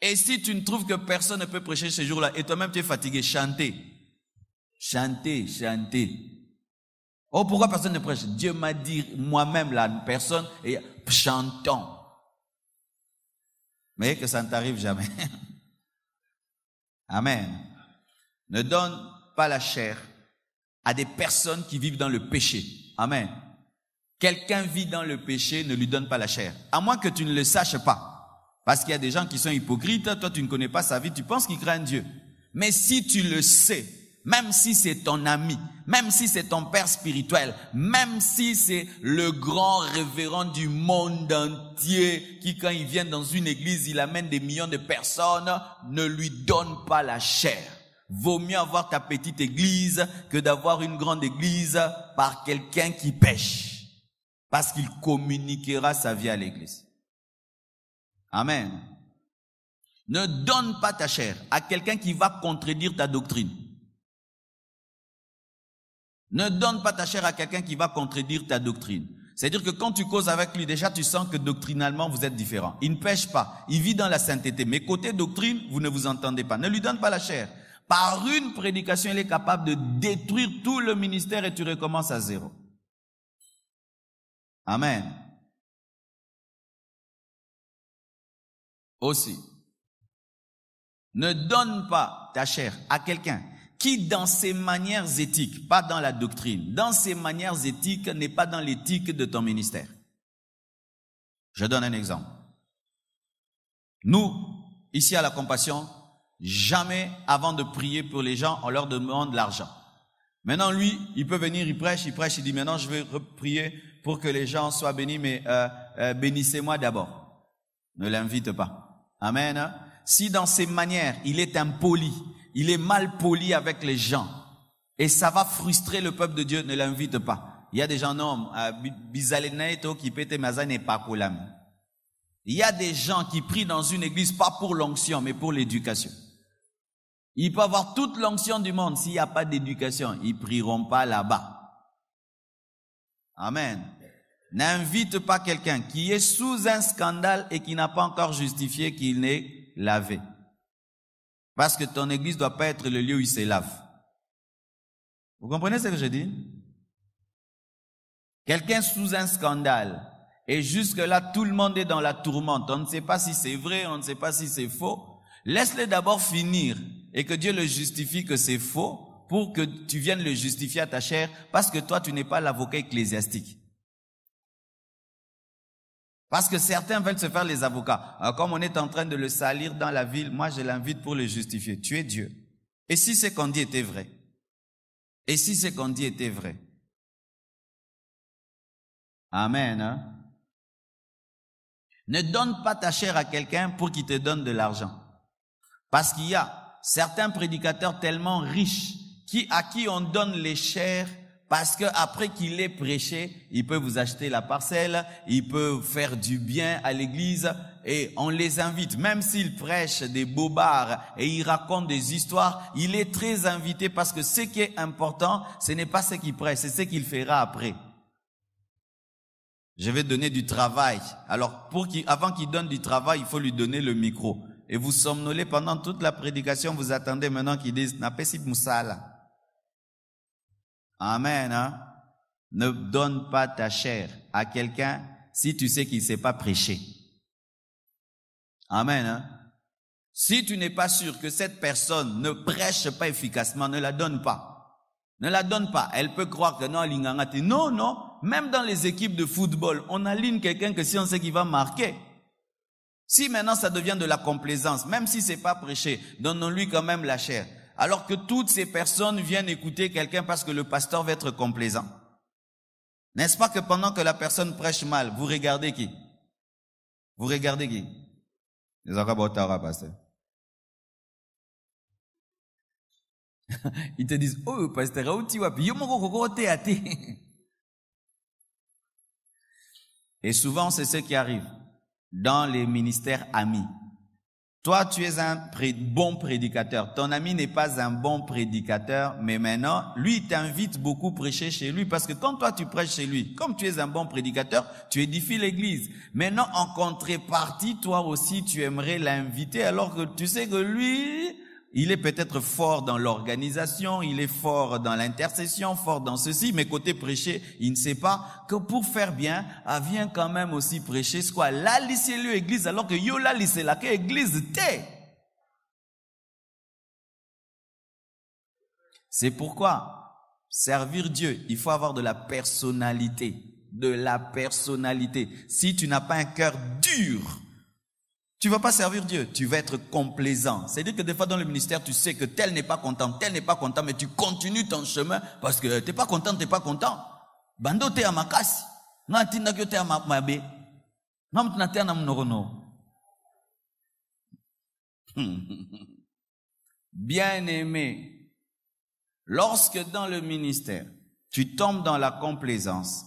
Et si tu ne trouves que personne ne peut prêcher ce jour-là, et toi-même tu es fatigué, chantez. Chantez, chanter. Oh, pourquoi personne ne prêche Dieu m'a dit moi-même la personne, et chantons. Mais que ça ne t'arrive jamais. Amen. Ne donne la chair à des personnes qui vivent dans le péché. Amen. Quelqu'un vit dans le péché, ne lui donne pas la chair. À moins que tu ne le saches pas. Parce qu'il y a des gens qui sont hypocrites, toi tu ne connais pas sa vie, tu penses qu'il craint Dieu. Mais si tu le sais, même si c'est ton ami, même si c'est ton père spirituel, même si c'est le grand révérend du monde entier qui, quand il vient dans une église, il amène des millions de personnes, ne lui donne pas la chair. Vaut mieux avoir ta petite église que d'avoir une grande église par quelqu'un qui pêche. Parce qu'il communiquera sa vie à l'église. Amen. Ne donne pas ta chair à quelqu'un qui va contredire ta doctrine. Ne donne pas ta chair à quelqu'un qui va contredire ta doctrine. C'est-à-dire que quand tu causes avec lui, déjà tu sens que doctrinalement vous êtes différent. Il ne pêche pas, il vit dans la sainteté. Mais côté doctrine, vous ne vous entendez pas. Ne lui donne pas la chair. Par une prédication, elle est capable de détruire tout le ministère et tu recommences à zéro. Amen. Aussi, ne donne pas ta chair à quelqu'un qui, dans ses manières éthiques, pas dans la doctrine, dans ses manières éthiques, n'est pas dans l'éthique de ton ministère. Je donne un exemple. Nous, ici à la compassion, Jamais avant de prier pour les gens, on leur demande l'argent. Maintenant, lui, il peut venir, il prêche, il prêche, il dit, maintenant je vais prier pour que les gens soient bénis, mais euh, euh, bénissez-moi d'abord. Ne l'invite pas. Amen. Hein. Si dans ses manières, il est impoli, il est mal poli avec les gens, et ça va frustrer le peuple de Dieu, ne l'invite pas. Il y a des gens, non, euh, il y a des gens qui prient dans une église pas pour l'onction, mais pour l'éducation. Il peut avoir toute l'onction du monde. S'il n'y a pas d'éducation, ils prieront pas là-bas. Amen. N'invite pas quelqu'un qui est sous un scandale et qui n'a pas encore justifié qu'il n'est lavé. Parce que ton église doit pas être le lieu où il se lave. Vous comprenez ce que je dis? Quelqu'un sous un scandale. Et jusque-là, tout le monde est dans la tourmente. On ne sait pas si c'est vrai, on ne sait pas si c'est faux. Laisse-le d'abord finir et que Dieu le justifie que c'est faux pour que tu viennes le justifier à ta chair parce que toi, tu n'es pas l'avocat ecclésiastique. Parce que certains veulent se faire les avocats. Ah, comme on est en train de le salir dans la ville, moi je l'invite pour le justifier. Tu es Dieu. Et si ce qu'on dit était vrai Et si ce qu'on dit était vrai Amen. Hein? Ne donne pas ta chair à quelqu'un pour qu'il te donne de l'argent. Parce qu'il y a certains prédicateurs tellement riches qui, à qui on donne les chairs parce que après qu'il ait prêché, il peut vous acheter la parcelle, il peut faire du bien à l'église et on les invite. Même s'il prêche des bobards et il raconte des histoires, il est très invité parce que ce qui est important, ce n'est pas ce qu'il prêche, c'est ce qu'il fera après. Je vais donner du travail. Alors, avant qu'il donne du travail, il faut lui donner le micro et vous somnolez pendant toute la prédication, vous attendez maintenant qu'ils disent Napesib Moussala. Amen. Hein? Ne donne pas ta chair à quelqu'un si tu sais qu'il ne sait pas prêcher. Amen. Hein? Si tu n'es pas sûr que cette personne ne prêche pas efficacement, ne la donne pas. Ne la donne pas. Elle peut croire que non, Non, non. Même dans les équipes de football, on aligne quelqu'un que si on sait qu'il va marquer, si maintenant ça devient de la complaisance, même si c'est pas prêché, donnons-lui quand même la chair. Alors que toutes ces personnes viennent écouter quelqu'un parce que le pasteur va être complaisant. N'est-ce pas que pendant que la personne prêche mal, vous regardez qui Vous regardez qui Les pasteur. Ils te disent, oh, pasteur, Et souvent, c'est ce qui arrive dans les ministères amis. Toi, tu es un bon prédicateur. Ton ami n'est pas un bon prédicateur, mais maintenant, lui, t'invite beaucoup prêcher chez lui parce que quand toi, tu prêches chez lui, comme tu es un bon prédicateur, tu édifies l'église. Maintenant, en contrepartie, toi aussi, tu aimerais l'inviter alors que tu sais que lui, il est peut-être fort dans l'organisation, il est fort dans l'intercession, fort dans ceci, mais côté prêcher, il ne sait pas que pour faire bien, elle ah, vient quand même aussi prêcher, soit la lycée, église, alors que yo la lycée, la que église t'es. C'est pourquoi, servir Dieu, il faut avoir de la personnalité, de la personnalité. Si tu n'as pas un cœur dur, tu vas pas servir Dieu, tu vas être complaisant. C'est-à-dire que des fois dans le ministère, tu sais que tel n'est pas content, tel n'est pas content, mais tu continues ton chemin parce que t'es pas content, t'es pas content. Bando Bien-aimé, lorsque dans le ministère, tu tombes dans la complaisance,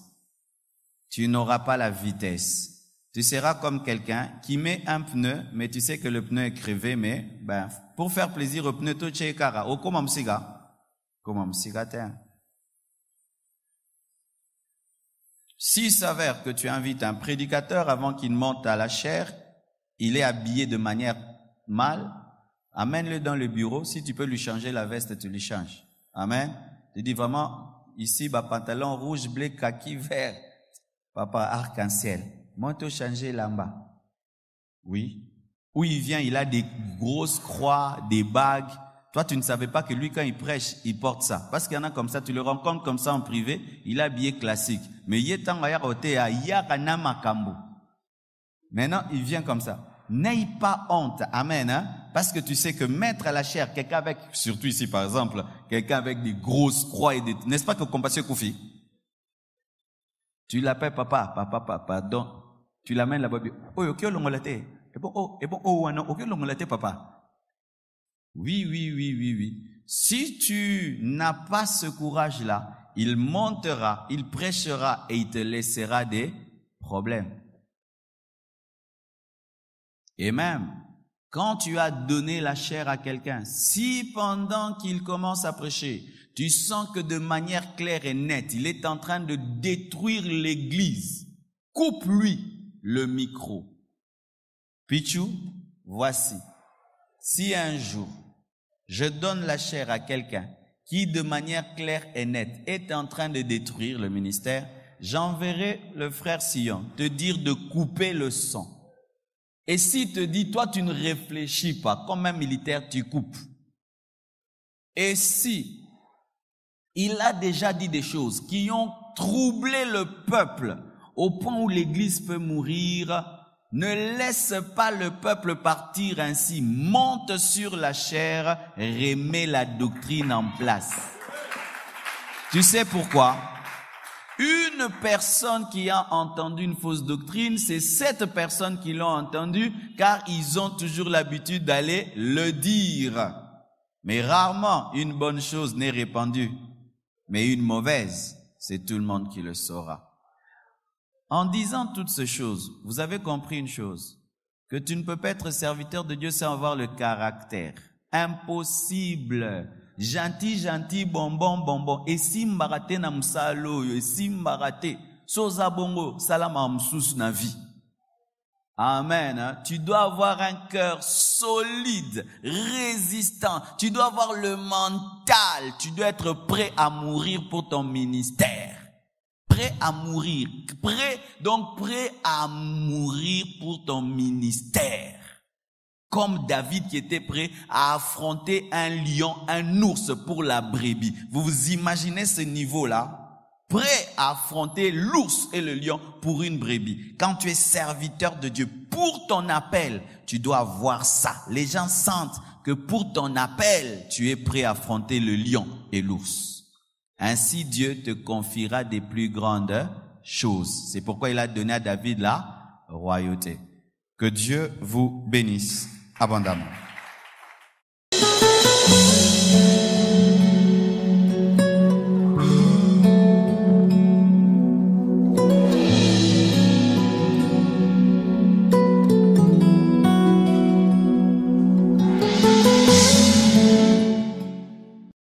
tu n'auras pas la vitesse tu seras comme quelqu'un qui met un pneu, mais tu sais que le pneu est crevé, mais ben, pour faire plaisir au pneu, tu chez kara. Au oh, siga. S'il s'avère que tu invites un prédicateur avant qu'il monte à la chaire, il est habillé de manière mal, amène-le dans le bureau. Si tu peux lui changer la veste, tu lui changes. Amen. Tu dis vraiment, ici, bah, pantalon rouge, bleu, kaki, vert. Papa, arc-en-ciel là-bas. Oui. Où il vient, il a des grosses croix, des bagues. Toi, tu ne savais pas que lui, quand il prêche, il porte ça. Parce qu'il y en a comme ça, tu le rencontres comme ça en privé, il a habillé classique. Mais Maintenant, il vient comme ça. N'aie pas honte. Amen. Hein. Parce que tu sais que mettre à la chair quelqu'un avec, surtout ici par exemple, quelqu'un avec des grosses croix et des... N'est-ce pas que compassion Koufi Tu l'appelles papa, papa, papa, pardon tu l'amènes là-bas, oh, oh, et bon, oh, oh, papa. Oui, oui, oui, oui, oui. Si tu n'as pas ce courage-là, il montera, il prêchera et il te laissera des problèmes. Et même, quand tu as donné la chair à quelqu'un, si pendant qu'il commence à prêcher, tu sens que de manière claire et nette, il est en train de détruire l'église, coupe-lui le micro. Pichou, voici. Si un jour je donne la chair à quelqu'un qui, de manière claire et nette, est en train de détruire le ministère, j'enverrai le frère Sion te dire de couper le sang. Et s'il si te dit, toi tu ne réfléchis pas, comme un militaire, tu coupes. Et si il a déjà dit des choses qui ont troublé le peuple, au point où l'Église peut mourir. Ne laisse pas le peuple partir ainsi. Monte sur la chair, remets la doctrine en place. Tu sais pourquoi Une personne qui a entendu une fausse doctrine, c'est cette personne qui l'a entendue, car ils ont toujours l'habitude d'aller le dire. Mais rarement une bonne chose n'est répandue, mais une mauvaise, c'est tout le monde qui le saura. En disant toutes ces choses, vous avez compris une chose, que tu ne peux pas être serviteur de Dieu sans avoir le caractère. Impossible. Gentil, gentil, bonbon, bonbon. Et si mbarate na msalo, et si mbarate, soza bongo, salama msus na vie. Amen. Hein. Tu dois avoir un cœur solide, résistant. Tu dois avoir le mental. Tu dois être prêt à mourir pour ton ministère prêt à mourir, prêt, donc prêt à mourir pour ton ministère. Comme David qui était prêt à affronter un lion, un ours pour la brebis. Vous vous imaginez ce niveau-là? Prêt à affronter l'ours et le lion pour une brebis. Quand tu es serviteur de Dieu pour ton appel, tu dois voir ça. Les gens sentent que pour ton appel, tu es prêt à affronter le lion et l'ours. Ainsi Dieu te confiera des plus grandes choses. C'est pourquoi il a donné à David la royauté. Que Dieu vous bénisse abondamment.